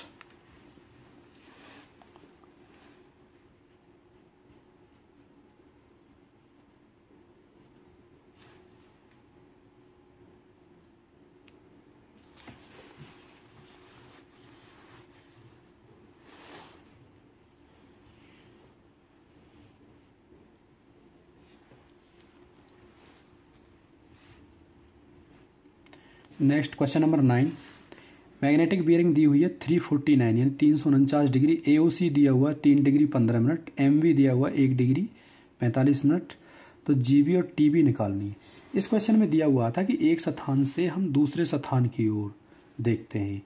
next question number nine magnetic bearing दी हुई है थ्री फोर्टी नाइन यानी तीन सौ उनचास डिग्री ए दिया हुआ है तीन डिग्री पंद्रह मिनट एम दिया हुआ एक डिग्री पैंतालीस मिनट तो जी और टी निकालनी है इस क्वेश्चन में दिया हुआ था कि एक स्थान से हम दूसरे स्थान की ओर देखते हैं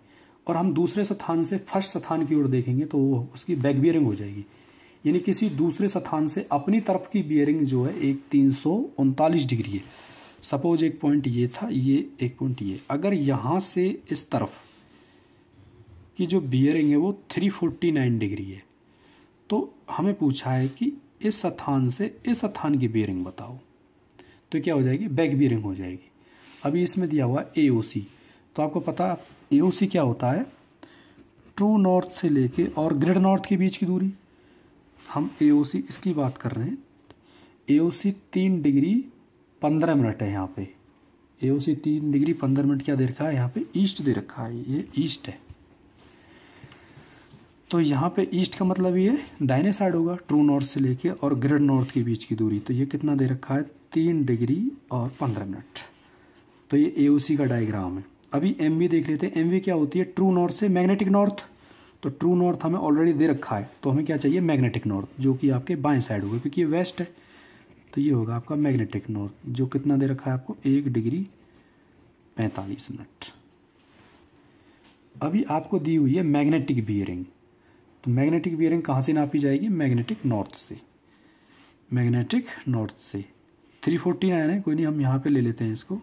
और हम दूसरे स्थान से फर्स्ट स्थान की ओर देखेंगे तो उसकी बैक बियरिंग हो जाएगी यानी किसी दूसरे स्थान से अपनी तरफ की बियरिंग जो है एक तीन डिग्री है सपोज एक पॉइंट ये था ये एक पॉइंट ये अगर यहाँ से इस तरफ की जो बियरिंग है वो 349 डिग्री है तो हमें पूछा है कि इस स्थान से इस स्थान की बियरिंग बताओ तो क्या हो जाएगी बैक बियरिंग हो जाएगी अभी इसमें दिया हुआ ए तो आपको पता ए क्या होता है ट्रू नॉर्थ से लेके और ग्रेड नॉर्थ के बीच की दूरी हम ए इसकी बात कर रहे हैं ए तीन डिग्री पंद्रह मिनट है यहाँ पे ए ओ सी तीन डिग्री पंद्रह मिनट क्या दे रखा है यहाँ पे ईस्ट दे रखा है ये ईस्ट है तो यहाँ पे ईस्ट का मतलब ये दाहिने साइड होगा ट्रू नॉर्थ से लेके और ग्रेड नॉर्थ के बीच की दूरी तो ये कितना दे रखा है तीन डिग्री और पंद्रह मिनट तो ये ए ओ सी का डायग्राम है अभी एम वी देख लेते हैं एम वी क्या होती है ट्रू नॉर्थ से मैग्नेटिक नॉर्थ तो ट्रू नॉर्थ हमें ऑलरेडी दे रखा है तो हमें क्या चाहिए मैग्नेटिक नॉर्थ जो कि आपके बाएं साइड होगा क्योंकि ये वेस्ट है तो ये होगा आपका मैग्नेटिक नॉर्थ जो कितना दे रखा है आपको एक डिग्री पैंतालीस मिनट अभी आपको दी हुई है मैग्नेटिक बियरिंग तो मैग्नेटिक बियरिंग कहाँ से नापी जाएगी मैग्नेटिक नॉर्थ से मैग्नेटिक नॉर्थ से थ्री फोर्टी नाइन है कोई नहीं हम यहाँ पे ले लेते हैं इसको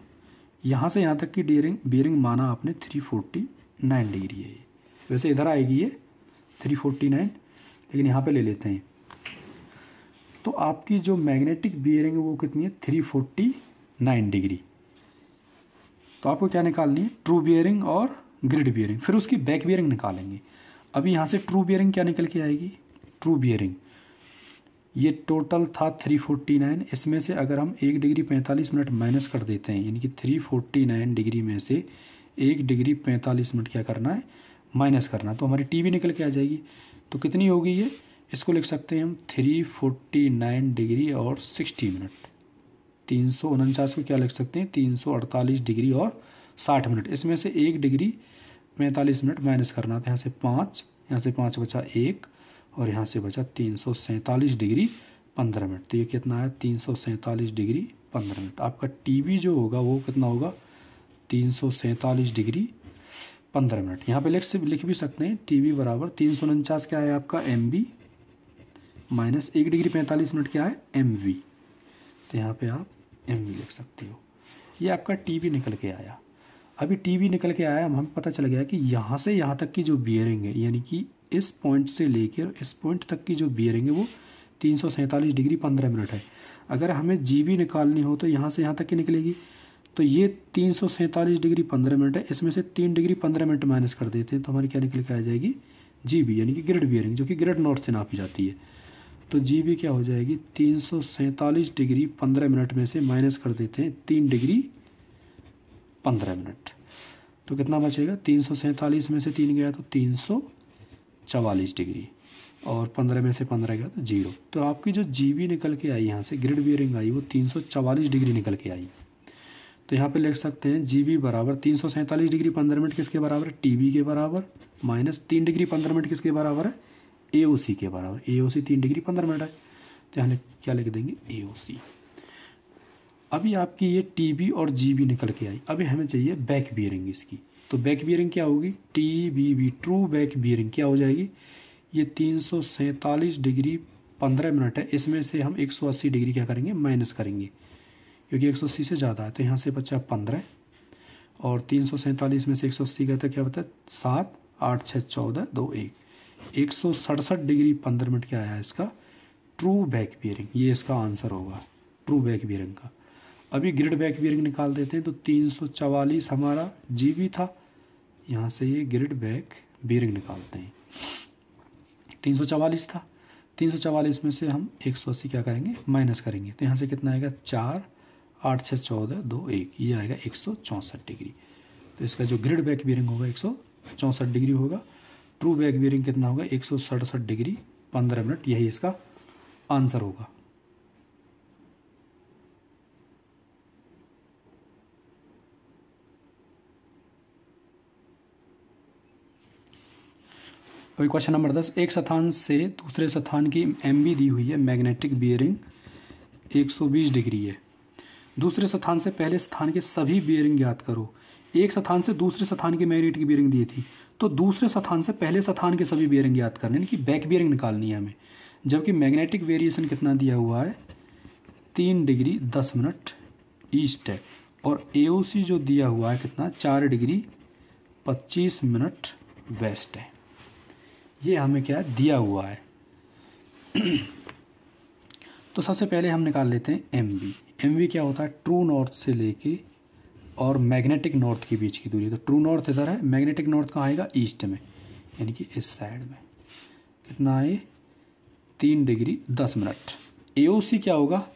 यहाँ से यहाँ तक की डियरिंग बियरिंग माना आपने थ्री फोर्टी नाइन डिग्री है वैसे इधर आएगी ये थ्री फोर्टी नाइन लेकिन यहाँ पे ले लेते हैं तो आपकी जो मैग्नेटिक बियरिंग है वो कितनी है थ्री फोर्टी नाइन डिग्री तो आपको क्या निकालनी है ट्रू बियरिंग और ग्रिड बियरिंग फिर उसकी बैक बियरिंग निकालेंगे अभी यहाँ से ट्रू बियरिंग क्या निकल के आएगी ट्रू बियरिंग ये टोटल था 349 इसमें से अगर हम एक डिग्री 45 मिनट माइनस कर देते हैं यानी कि 349 डिग्री में से एक डिग्री 45 मिनट क्या करना है माइनस करना तो हमारी टी भी निकल के आ जाएगी तो कितनी होगी ये इसको लिख सकते हैं हम थ्री फोर्टी नाइन डिग्री और सिक्सटी मिनट तीन सौ उनचास को क्या लिख सकते हैं तीन सौ अड़तालीस डिग्री और साठ मिनट इसमें से एक डिग्री पैंतालीस मिनट माइनस करना था यहाँ से पाँच यहाँ से पाँच बचा एक और यहाँ से बचा तीन सौ सैंतालीस डिग्री पंद्रह मिनट तो ये कितना आया तीन सौ सैंतालीस डिग्री पंद्रह मिनट आपका वी जो होगा वो कितना होगा तीन सौ सैंतालीस डिग्री पंद्रह मिनट यहाँ पे लिख लिख भी सकते हैं वी बराबर तीन सौ उनचास क्या है आपका एम बी माइनस एक डिग्री पैंतालीस मिनट क्या है एम वी तो यहाँ पे आप एम वी लिख सकते हो ये आपका टी वी निकल के आया अभी टी वी निकल के आया हमें पता चल गया कि यहाँ से यहाँ तक की जो बियरिंग है यानी कि इस पॉइंट से लेकर इस पॉइंट तक की जो बियरिंग है वो तीन सौ सैंतालीस डिग्री पंद्रह मिनट है अगर हमें जी बी निकालनी हो तो यहाँ से यहाँ तक की निकलेगी तो ये तीन सौ सैंतालीस डिग्री पंद्रह मिनट है इसमें से तीन डिग्री पंद्रह मिनट माइनस कर देते हैं तो हमारी क्या निकल के आ जाएगी जी बी यानी कि ग्रेड बियरिंग जो कि ग्रेड नॉर्थ से नापी जाती है तो जी भी क्या हो जाएगी तीन डिग्री पंद्रह मिनट में से माइनस कर देते हैं तीन डिग्री पंद्रह मिनट तो कितना बचेगा तीन में से तीन गया तो तीन डिग्री और पंद्रह में से पंद्रह गया तो जीरो तो आपकी जो जी बी निकल के आई यहाँ से ग्रिड बियरिंग आई वो तीन डिग्री निकल के आई तो यहाँ पे लिख सकते हैं जी बी बराबर तीन डिग्री पंद्रह मिनट किसके बराबर है टी के बराबर माइनस तीन डिग्री पंद्रह मिनट किसके बराबर है ए ओ सी के बराबर ए ओ सी तीन डिग्री पंद्रह मिनट है तो यहाँ क्या लिख देंगे ए ओ सी अभी आपकी ये टी बी और जी बी निकल के आई अभी हमें चाहिए बैक बियरिंग इसकी तो बैक बियरिंग क्या होगी T B B true back bearing क्या हो जाएगी ये तीन सौ सैंतालीस डिग्री पंद्रह मिनट है इसमें से हम एक सौ अस्सी डिग्री क्या करेंगे माइनस करेंगे क्योंकि एक सौ अस्सी से ज़्यादा है तो यहाँ से बचा पंद्रह और तीन सौ सैंतालीस में से एक सौ अस्सी का तो क्या होता है सात आठ छः चौदह दो एक एक डिग्री पंद्रह मिनट क्या आया इसका ट्रू बैक बियरिंग ये इसका आंसर होगा ट्रू बैक बियरिंग का अभी ग्रिड बैक बियरिंग निकाल देते हैं तो तीन हमारा जी था यहाँ से ये ग्रिड बैक बियरिंग निकालते हैं तीन सौ चवालीस था तीन सौ चवालीस में से हम एक सौ अस्सी क्या करेंगे माइनस करेंगे तो यहाँ से कितना आएगा चार आठ छः चौदह दो एक ये आएगा एक सौ चौंसठ डिग्री तो इसका जो ग्रिड बैक बियरिंग होगा एक सौ चौंसठ डिग्री होगा ट्रू बैक बियरिंग कितना होगा एक सौ सड़सठ डिग्री पंद्रह मिनट यही इसका आंसर होगा अभी क्वेश्चन नंबर दस एक स्थान से दूसरे स्थान की एम दी हुई है मैग्नेटिक बियरिंग 120 डिग्री है दूसरे स्थान से पहले स्थान के सभी बियरिंग ज्ञात करो एक स्थान से दूसरे स्थान की मैग्नेटिक बियरिंग दी थी तो दूसरे स्थान से पहले स्थान के सभी बियरिंग याद करने यानी कि बैक बियरिंग निकालनी है हमें जबकि मैग्नेटिक वेरिएशन कितना दिया हुआ है तीन डिग्री दस मिनट ईस्ट है और ए जो दिया हुआ है कितना चार डिग्री पच्चीस मिनट वेस्ट है ये हमें क्या दिया हुआ है तो सबसे पहले हम निकाल लेते हैं एम बी एम बी क्या होता है ट्रू नॉर्थ से लेके और मैग्नेटिक नॉर्थ के बीच की दूरी तो ट्रू नॉर्थ इधर है मैग्नेटिक नॉर्थ कहाँ आएगा ईस्ट में यानी कि इस साइड में कितना आए तीन डिग्री दस मिनट ए क्या होगा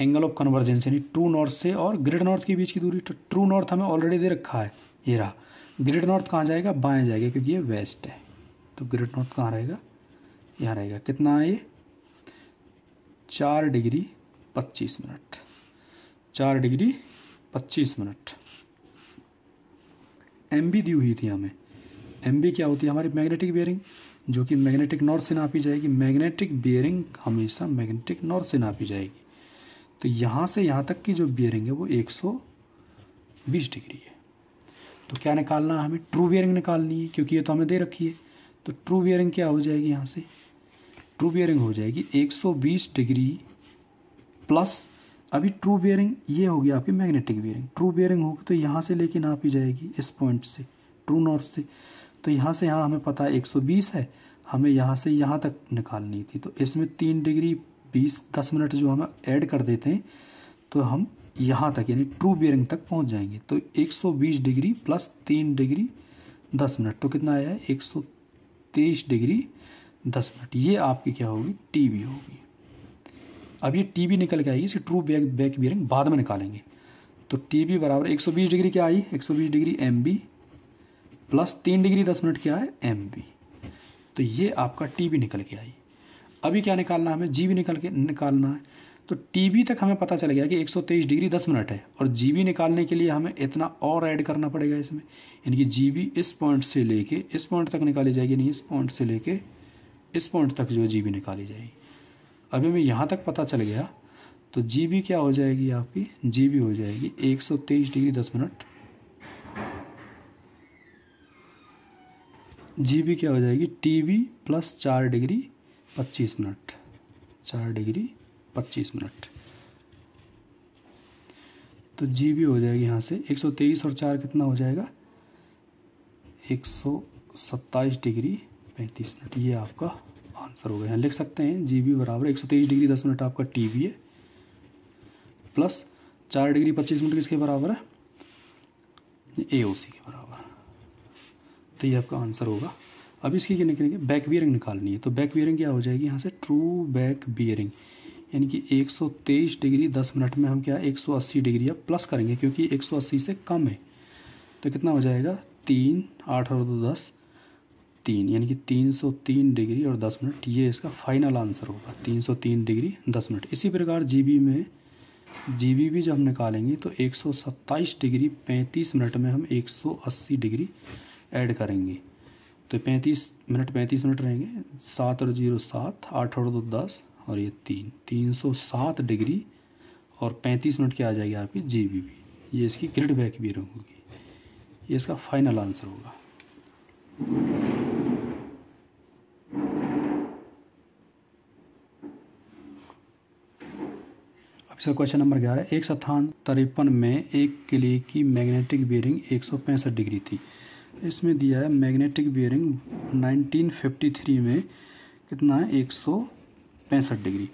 एंगल ऑफ कन्वर्जेंस यानी ट्रू नॉर्थ से और ग्रेट नॉर्थ के बीच की दूरी तो ट्रू नॉर्थ हमें ऑलरेडी दे रखा है ये रहा ग्रेट नॉर्थ कहाँ जाएगा बाएँ जाएगा क्योंकि ये वेस्ट है तो ग्रेट नॉर्थ कहाँ रहेगा यहाँ रहेगा कितना आए चार डिग्री पच्चीस मिनट चार डिग्री पच्चीस मिनट एम दी हुई थी हमें एम क्या होती है हमारी मैग्नेटिक बियरिंग जो कि मैग्नेटिक नॉर्थ से नापी जाएगी मैग्नेटिक बियरिंग हमेशा मैग्नेटिक नॉर्थ से नापी जाएगी तो यहाँ से यहाँ तक की जो बियरिंग है वो 120 डिग्री है तो क्या निकालना है हमें ट्रू बियरिंग निकालनी है क्योंकि ये तो हमें दे रखी है तो ट्रू बियरिंग क्या हो जाएगी यहाँ से ट्रू बियरिंग हो जाएगी 120 डिग्री प्लस अभी ट्रू बियरिंग ये होगी आपकी मैग्नेटिक बियरिंग ट्रू बियरिंग होगी तो यहाँ से लेके नापी जाएगी इस पॉइंट से ट्रू नॉर्थ से तो यहाँ से यहाँ हमें पता है बीस है हमें यहाँ से यहाँ तक निकालनी थी तो इसमें तीन डिग्री बीस दस मिनट जो हम ऐड कर देते हैं तो हम यहाँ तक यानी ट्रू बियरिंग तक पहुँच जाएंगे तो 120 डिग्री प्लस तीन डिग्री दस मिनट तो कितना आया है 123 डिग्री दस मिनट ये आपकी क्या होगी टी होगी अब ये टी बी निकल के आएगी इसे ट्रू बैक बैक बियरिंग बाद में निकालेंगे तो टी बी बराबर एक सौ बीस डिग्री क्या आई एक सौ बीस डिग्री एम बी प्लस तीन डिग्री दस मिनट क्या है एम बी तो ये आपका टी बी निकल के आई अभी क्या निकालना है हमें जी बी निकल के निकालना है तो टी बी तक हमें पता चल गया कि 123 डिग्री 10 मिनट है और जी बी निकालने के लिए हमें इतना और ऐड करना पड़ेगा इसमें यानी कि जी बी इस पॉइंट से लेके इस पॉइंट तक निकाली जाएगी नहीं इस पॉइंट से लेके इस पॉइंट तक जो है जी बी निकाली जाएगी अभी हमें यहाँ तक पता चल गया तो जी बी क्या हो जाएगी आपकी जी बी हो जाएगी एक सौ तेईस डिग्री दस मिनट जी बी क्या हो जाएगी टी बी प्लस चार डिग्री पच्चीस मिनट चार डिग्री पच्चीस मिनट तो जी बी हो जाएगी यहाँ से एक सौ तेईस और चार कितना हो जाएगा एक सौ सत्ताईस डिग्री पैंतीस मिनट ये आपका आंसर हो गया यहाँ लिख सकते हैं जी बी बराबर एक सौ तेईस डिग्री दस मिनट आपका टी बी है प्लस चार डिग्री पच्चीस मिनट किसके बराबर है ए ओ सी के बराबर तो ये आपका आंसर होगा अब इसकी क्या निकलेंगे बैक बियरिंग निकालनी है तो बैक बियरिंग क्या हो जाएगी यहाँ से ट्रू बैक बियरिंग यानी कि 123 डिग्री 10 मिनट में हम क्या 180 डिग्री या प्लस करेंगे क्योंकि 180 से कम है तो कितना हो जाएगा तीन आठ और दो दस तीन यानी कि तीन सौ तीन डिग्री और दस मिनट ये इसका फाइनल आंसर होगा तीन सौ तीन डिग्री दस मिनट इसी प्रकार जीबी में जीबी भी जब हम निकालेंगे तो एक सौ सत्ताईस डिग्री पैंतीस मिनट में हम एक सौ अस्सी डिग्री ऐड करेंगे तो पैंतीस मिनट पैंतीस मिनट रहेंगे सात और जीरो सात आठ और दो दस और ये तीन तीन सौ सात डिग्री और पैंतीस मिनट की आ जाएगी आपकी जी बी ये इसकी ग्रिड बैक भी होगी ये इसका फाइनल आंसर होगा क्वेश्चन नंबर ग्यारह एक स्थान तिरपन में एक किले की मैग्नेटिक बियरिंग एक डिग्री थी इसमें दिया है मैग्नेटिक बियरिंग 1953 में कितना है एक डिग्री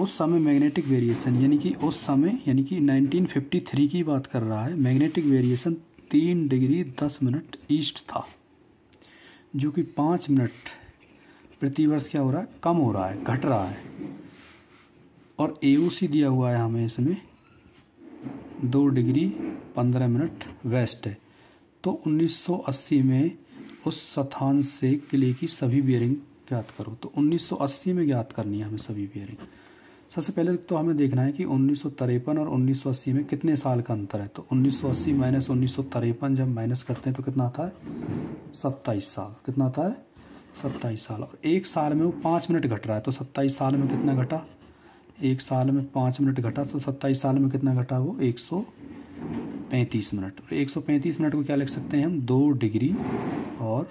उस समय मैग्नेटिक वेरिएशन यानी कि उस समय यानी कि 1953 की बात कर रहा है मैग्नेटिक वेरिएशन तीन डिग्री दस मिनट ईस्ट था जो कि पाँच मिनट प्रतिवर्ष क्या हो रहा है कम हो रहा है घट रहा है और ए दिया हुआ है हमें इसमें दो डिग्री पंद्रह मिनट वेस्ट है तो 1980 में उस स्थान से किले की सभी बियरिंग ज्ञात करो तो 1980 में ज्ञात करनी है हमें सभी बियरिंग सबसे पहले तो हमें देखना है कि उन्नीस और अस्सी में कितने साल का अंतर है तो अस्सी माइनस उन्नीस जब माइनस करते हैं तो कितना आता है सत्ताईस साल कितना आता है सत्ताईस साल और एक साल में वो पाँच मिनट घट रहा है तो सत्ताईस साल में कितना घटा एक साल में पाँच मिनट घटा तो सत्ताईस साल में कितना घटा वो एक सौ पैंतीस मिनट और एक सौ पैंतीस मिनट को क्या लिख सकते हैं हम दो डिग्री और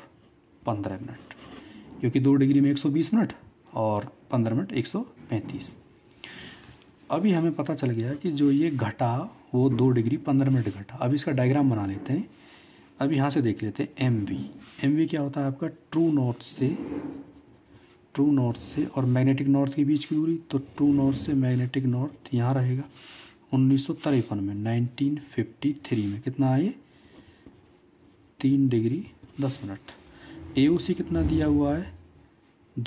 पंद्रह मिनट क्योंकि दो डिग्री में एक सौ बीस मिनट और पंद्रह मिनट एक सौ पैंतीस अभी हमें पता चल गया कि जो ये घटा वो दो डिग्री पंद्रह मिनट घटा अब इसका डायग्राम बना लेते हैं अब यहाँ से देख लेते हैं एम वी एम वी क्या होता है आपका ट्रू नॉर्थ से ट्रू नॉर्थ से और मैग्नेटिक नॉर्थ के बीच की दूरी तो ट्रू नॉर्थ से मैग्नेटिक नॉर्थ यहाँ रहेगा उन्नीस में थ्री में कितना आए तीन डिग्री दस मिनट ए कितना दिया हुआ है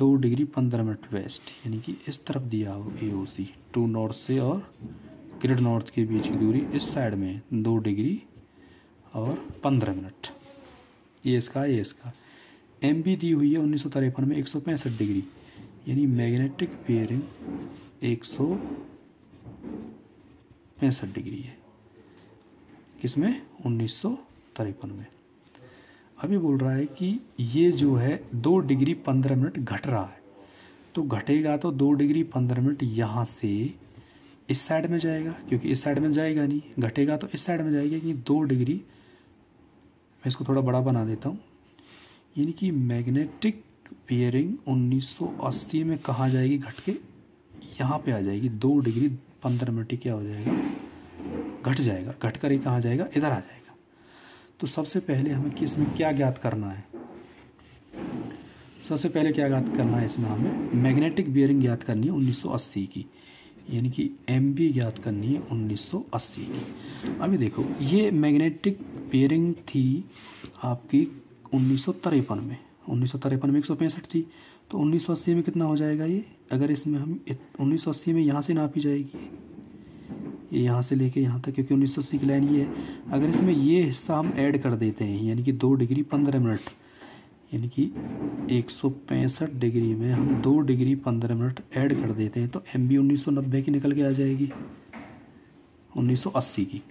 दो डिग्री पंद्रह मिनट वेस्ट यानी कि इस तरफ दिया हो ए टू नॉर्थ से और ग्रेट नॉर्थ के बीच की दूरी इस साइड में दो डिग्री और पंद्रह मिनट ये इसका ये इसका एम बी दी हुई है उन्नीस सौ तिरपन में एक सौ पैंसठ डिग्री यानी मैग्नेटिक बेयरिंग एक सौ पैंसठ डिग्री है किसमें उन्नीस सौ तिरपन में अभी बोल रहा है कि ये जो है दो डिग्री पंद्रह मिनट घट रहा है तो घटेगा तो दो डिग्री पंद्रह मिनट यहाँ से इस साइड में जाएगा क्योंकि इस साइड में जाएगा नहीं घटेगा तो इस साइड में जाएगा कि दो डिग्री मैं इसको थोड़ा बड़ा बना देता हूँ यानी कि मैग्नेटिक पेयरिंग 1980 में कहाँ जाएगी घट के यहाँ पे आ जाएगी दो डिग्री पंद्रह मिनट ही क्या हो जाएगा घट जाएगा घट कर ही कहाँ जाएगा इधर आ जाएगा तो सबसे पहले हमें किस में क्या ज्ञात करना है सबसे पहले क्या याद करना है इसमें हमें मैग्नेटिक बियरिंग याद करनी है 1980 की यानी कि एम बी याद करनी है 1980 की अभी देखो ये मैग्नेटिक बियरिंग थी आपकी उन्नीस में उन्नीस में एक थी तो 1980 में कितना हो जाएगा ये अगर इसमें हम 1980 में यहाँ से नापी जाएगी ये यहाँ से लेके यहाँ तक क्योंकि 1980 की लाइन ये है अगर इसमें ये हिस्सा हम ऐड कर देते हैं यानी कि दो डिग्री पंद्रह मिनट यानी कि एक डिग्री में हम दो डिग्री पंद्रह मिनट ऐड कर देते हैं तो एम बी उन्नीस की निकल के आ जाएगी 1980 की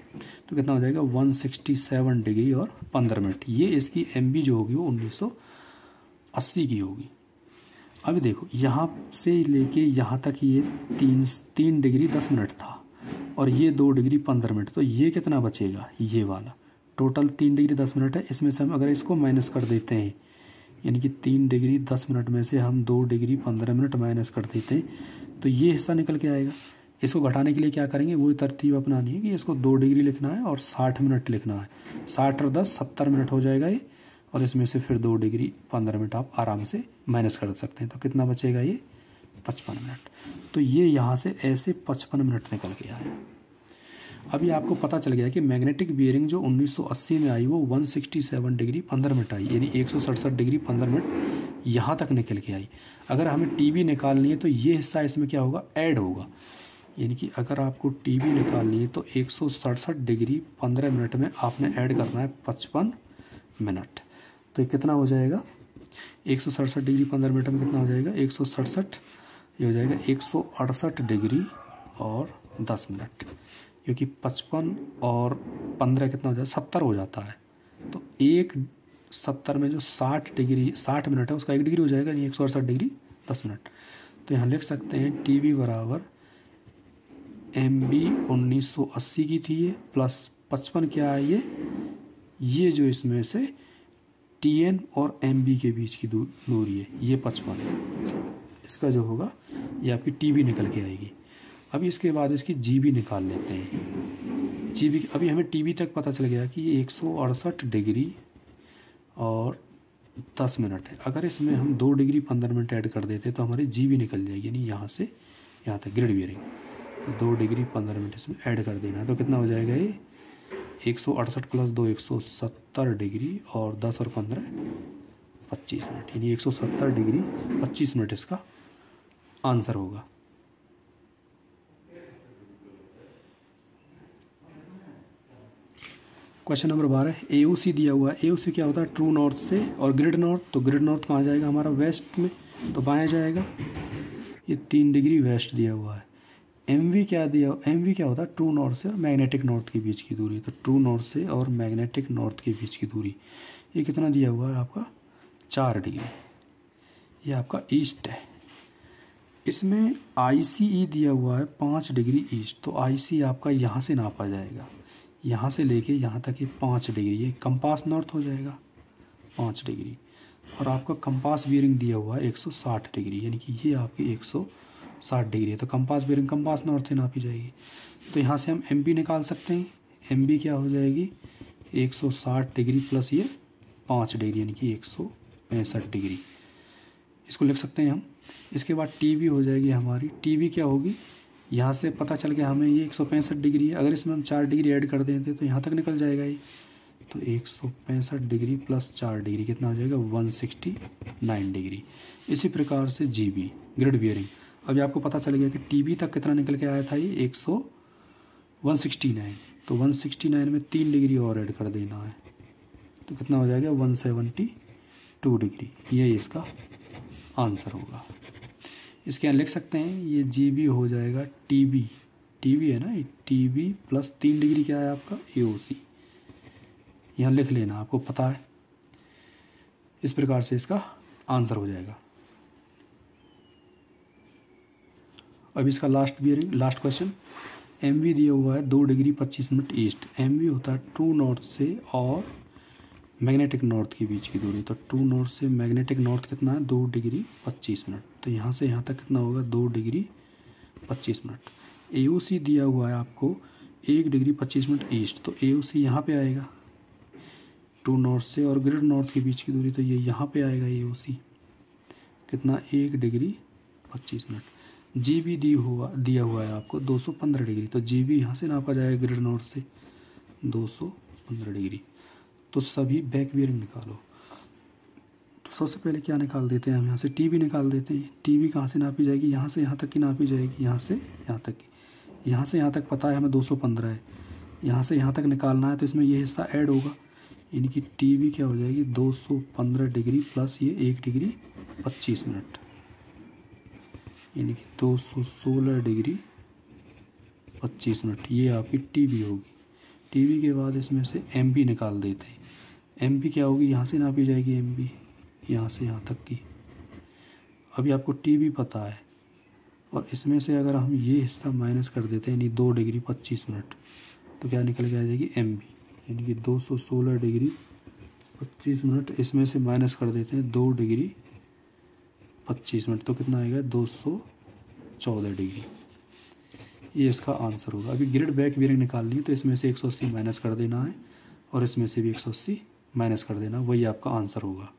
तो कितना हो जाएगा 167 डिग्री और 15 मिनट ये इसकी एम जो होगी वो 1980 की होगी अभी देखो यहाँ से लेके यहाँ तक ये तीन तीन डिग्री दस मिनट था और ये दो डिग्री पंद्रह मिनट तो ये कितना बचेगा ये वाला टोटल तीन डिग्री दस मिनट है इसमें से हम अगर इसको माइनस कर देते हैं यानी कि तीन डिग्री दस मिनट में से हम दो डिग्री पंद्रह मिनट माइनस कर देते हैं तो ये हिस्सा निकल के आएगा इसको घटाने के लिए क्या करेंगे वही तरतीब अपनानी है कि इसको दो डिग्री लिखना है और साठ मिनट लिखना है साठ और दस सत्तर मिनट हो जाएगा ये और इसमें से फिर दो डिग्री पंद्रह मिनट आप आराम से माइनस कर सकते हैं तो कितना बचेगा ये पचपन मिनट तो ये यहाँ से ऐसे पचपन मिनट निकल गया है अभी आपको पता चल गया कि मैग्नेटिक बियरिंग जो 1980 में आई वो 167 डिग्री 15 मिनट आई यानी एक डिग्री 15 मिनट यहाँ तक निकल के आई अगर हमें वी निकालनी है तो ये हिस्सा इसमें क्या होगा ऐड होगा यानी कि अगर आपको वी निकालनी है तो एक डिग्री पंद्रह मिनट में आपने ऐड करना है पचपन मिनट तो ये कितना हो जाएगा एक डिग्री पंद्रह मिनट में कितना हो जाएगा एक ये हो जाएगा एक डिग्री और दस मिनट क्योंकि पचपन और पंद्रह कितना हो जाता है सत्तर हो जाता है तो एक सत्तर में जो साठ डिग्री साठ मिनट है उसका एक डिग्री हो जाएगा यानी एक सौ अड़सठ डिग्री दस मिनट तो यहाँ लिख सकते हैं टी बी बराबर एम बी उन्नीस सौ अस्सी की थी ये प्लस पचपन क्या है ये ये जो इसमें से टी एन और एम बी के बीच की दूरी है ये पचपन है इसका जो होगा ये आपकी टी बी निकल के आएगी अभी इसके बाद इसकी जीबी निकाल लेते हैं जीबी अभी हमें टीबी तक पता चल गया कि ये एक डिग्री और दस मिनट है अगर इसमें हम दो डिग्री पंद्रह मिनट ऐड कर देते तो हमारी जी बी निकल जाएगी यानी यहाँ से यहाँ तक ग्रिड बियरिंग तो दो डिग्री पंद्रह मिनट इसमें ऐड कर देना है तो कितना हो जाएगा ये एक सौ अड़सठ प्लस दो एक सौ सत्तर डिग्री और दस और पंद्रह पच्चीस मिनट यानी एक सौ सत्तर डिग्री पच्चीस मिनट इसका आंसर होगा क्वेश्चन नंबर बारह ए दिया हुआ है ए क्या होता है ट्रू नॉर्थ से और ग्रिड नॉर्थ तो ग्रिड नॉर्थ कहाँ जाएगा हमारा वेस्ट में तो बाया जाएगा ये तीन डिग्री वेस्ट दिया हुआ है एम क्या दिया एम क्या होता है ट्रू नॉर्थ से और मैग्नेटिक नॉर्थ के बीच की दूरी तो ट्रू नॉर्थ से और मैग्नेटिक नॉर्थ के बीच की दूरी ये कितना दिया हुआ है आपका चार डिग्री ये आपका ईस्ट है इसमें आई e दिया हुआ है पाँच डिग्री ईस्ट तो आई e आपका यहाँ से नापा जाएगा यहाँ से लेके यहाँ तक ये पाँच डिग्री ये कंपास नॉर्थ हो जाएगा पाँच डिग्री और आपका कंपास बियरिंग दिया हुआ है एक सौ साठ डिग्री यानी कि ये आपकी एक सौ साठ डिग्री है तो कंपास बियरिंग कंपास नॉर्थ से नापी जाएगी तो यहाँ से हम एम निकाल सकते हैं एम क्या हो जाएगी एक सौ साठ डिग्री प्लस ये पाँच डिग्री यानी कि एक सौ पैंसठ डिग्री इसको लिख सकते हैं हम इसके बाद टी हो जाएगी हमारी टी क्या होगी यहाँ से पता चल गया हमें ये एक डिग्री है अगर इसमें हम चार डिग्री ऐड कर देते तो यहाँ तक निकल जाएगा ये तो एक डिग्री प्लस चार डिग्री कितना हो जाएगा 169 डिग्री इसी प्रकार से जी बी ग्रिड बियरिंग अभी आपको पता चल गया कि टी बी तक कितना निकल के आया था ये एक सौ वन सिक्सटी नाइन तो वन सिक्सटी नाइन में तीन डिग्री और ऐड कर देना है तो कितना हो जाएगा वन सेवेंटी टू डिग्री यही इसका आंसर होगा इसके यहाँ लिख सकते हैं ये जी बी हो जाएगा टी बी टी बी है ना ये टी बी प्लस तीन डिग्री क्या है आपका ए ओ सी यहाँ लिख लेना आपको पता है इस प्रकार से इसका आंसर हो जाएगा अब इसका last bearing last question M दिया हुआ है दो डिग्री पच्चीस मिनट ईस्ट एम होता है टू नॉर्थ से और मैग्नेटिक नॉर्थ के बीच की दूरी तो टू नॉर्थ से मैग्नेटिक नॉर्थ कितना है दो डिग्री पच्चीस मिनट तो यहाँ से यहाँ तक कितना होगा दो डिग्री पच्चीस मिनट ए दिया हुआ है आपको एक डिग्री पच्चीस मिनट ईस्ट तो ए ओ सी यहाँ पर आएगा टू नॉर्थ से और ग्रेट नॉर्थ के बीच की दूरी तो ये यहाँ पे आएगा ए ओ सी कितना एक डिग्री पच्चीस मिनट जी बी दी हुआ दिया हुआ है आपको दो सौ पंद्रह डिग्री तो जी बी यहाँ से नापा जाएगा ग्रेट नॉर्थ से दो सौ पंद्रह डिग्री तो सभी बैक बियरिंग निकालो तो सबसे पहले क्या निकाल देते हैं हम यहाँ से टी वी निकाल देते हैं टी वी कहाँ से नापी जाएगी यहाँ से यहाँ तक की नापी जाएगी यहाँ से यहाँ तक की यहाँ से यहाँ तक पता है हमें 215 है यहाँ से यहाँ तक निकालना है तो इसमें ये हिस्सा ऐड होगा इनकी टी वी क्या हो जाएगी पंद्रह डिग्री प्लस ये एक डिग्री पच्चीस मिनट यानी कि सोलह डिग्री 25 मिनट ये आपकी टी वी होगी टी के बाद इसमें से एम भी निकाल देते हैं एम क्या होगी यहाँ से नापी जाएगी एम बी यहाँ से यहाँ तक की अभी आपको टी भी पता है और इसमें से अगर हम ये हिस्सा माइनस कर देते हैं यानी दो डिग्री पच्चीस मिनट तो क्या निकल के आ जाएगी एम बी यानी कि दो सौ सोलह डिग्री पच्चीस मिनट इसमें से माइनस कर देते हैं दो डिग्री पच्चीस मिनट तो कितना आएगा दो सौ चौदह डिग्री ये इसका आंसर होगा अभी ग्रिड बैक बियरिंग निकालनी है तो इसमें से एक सौ अस्सी माइनस कर देना है और इसमें से भी एक सौ अस्सी माइनस कर देना वही आपका आंसर होगा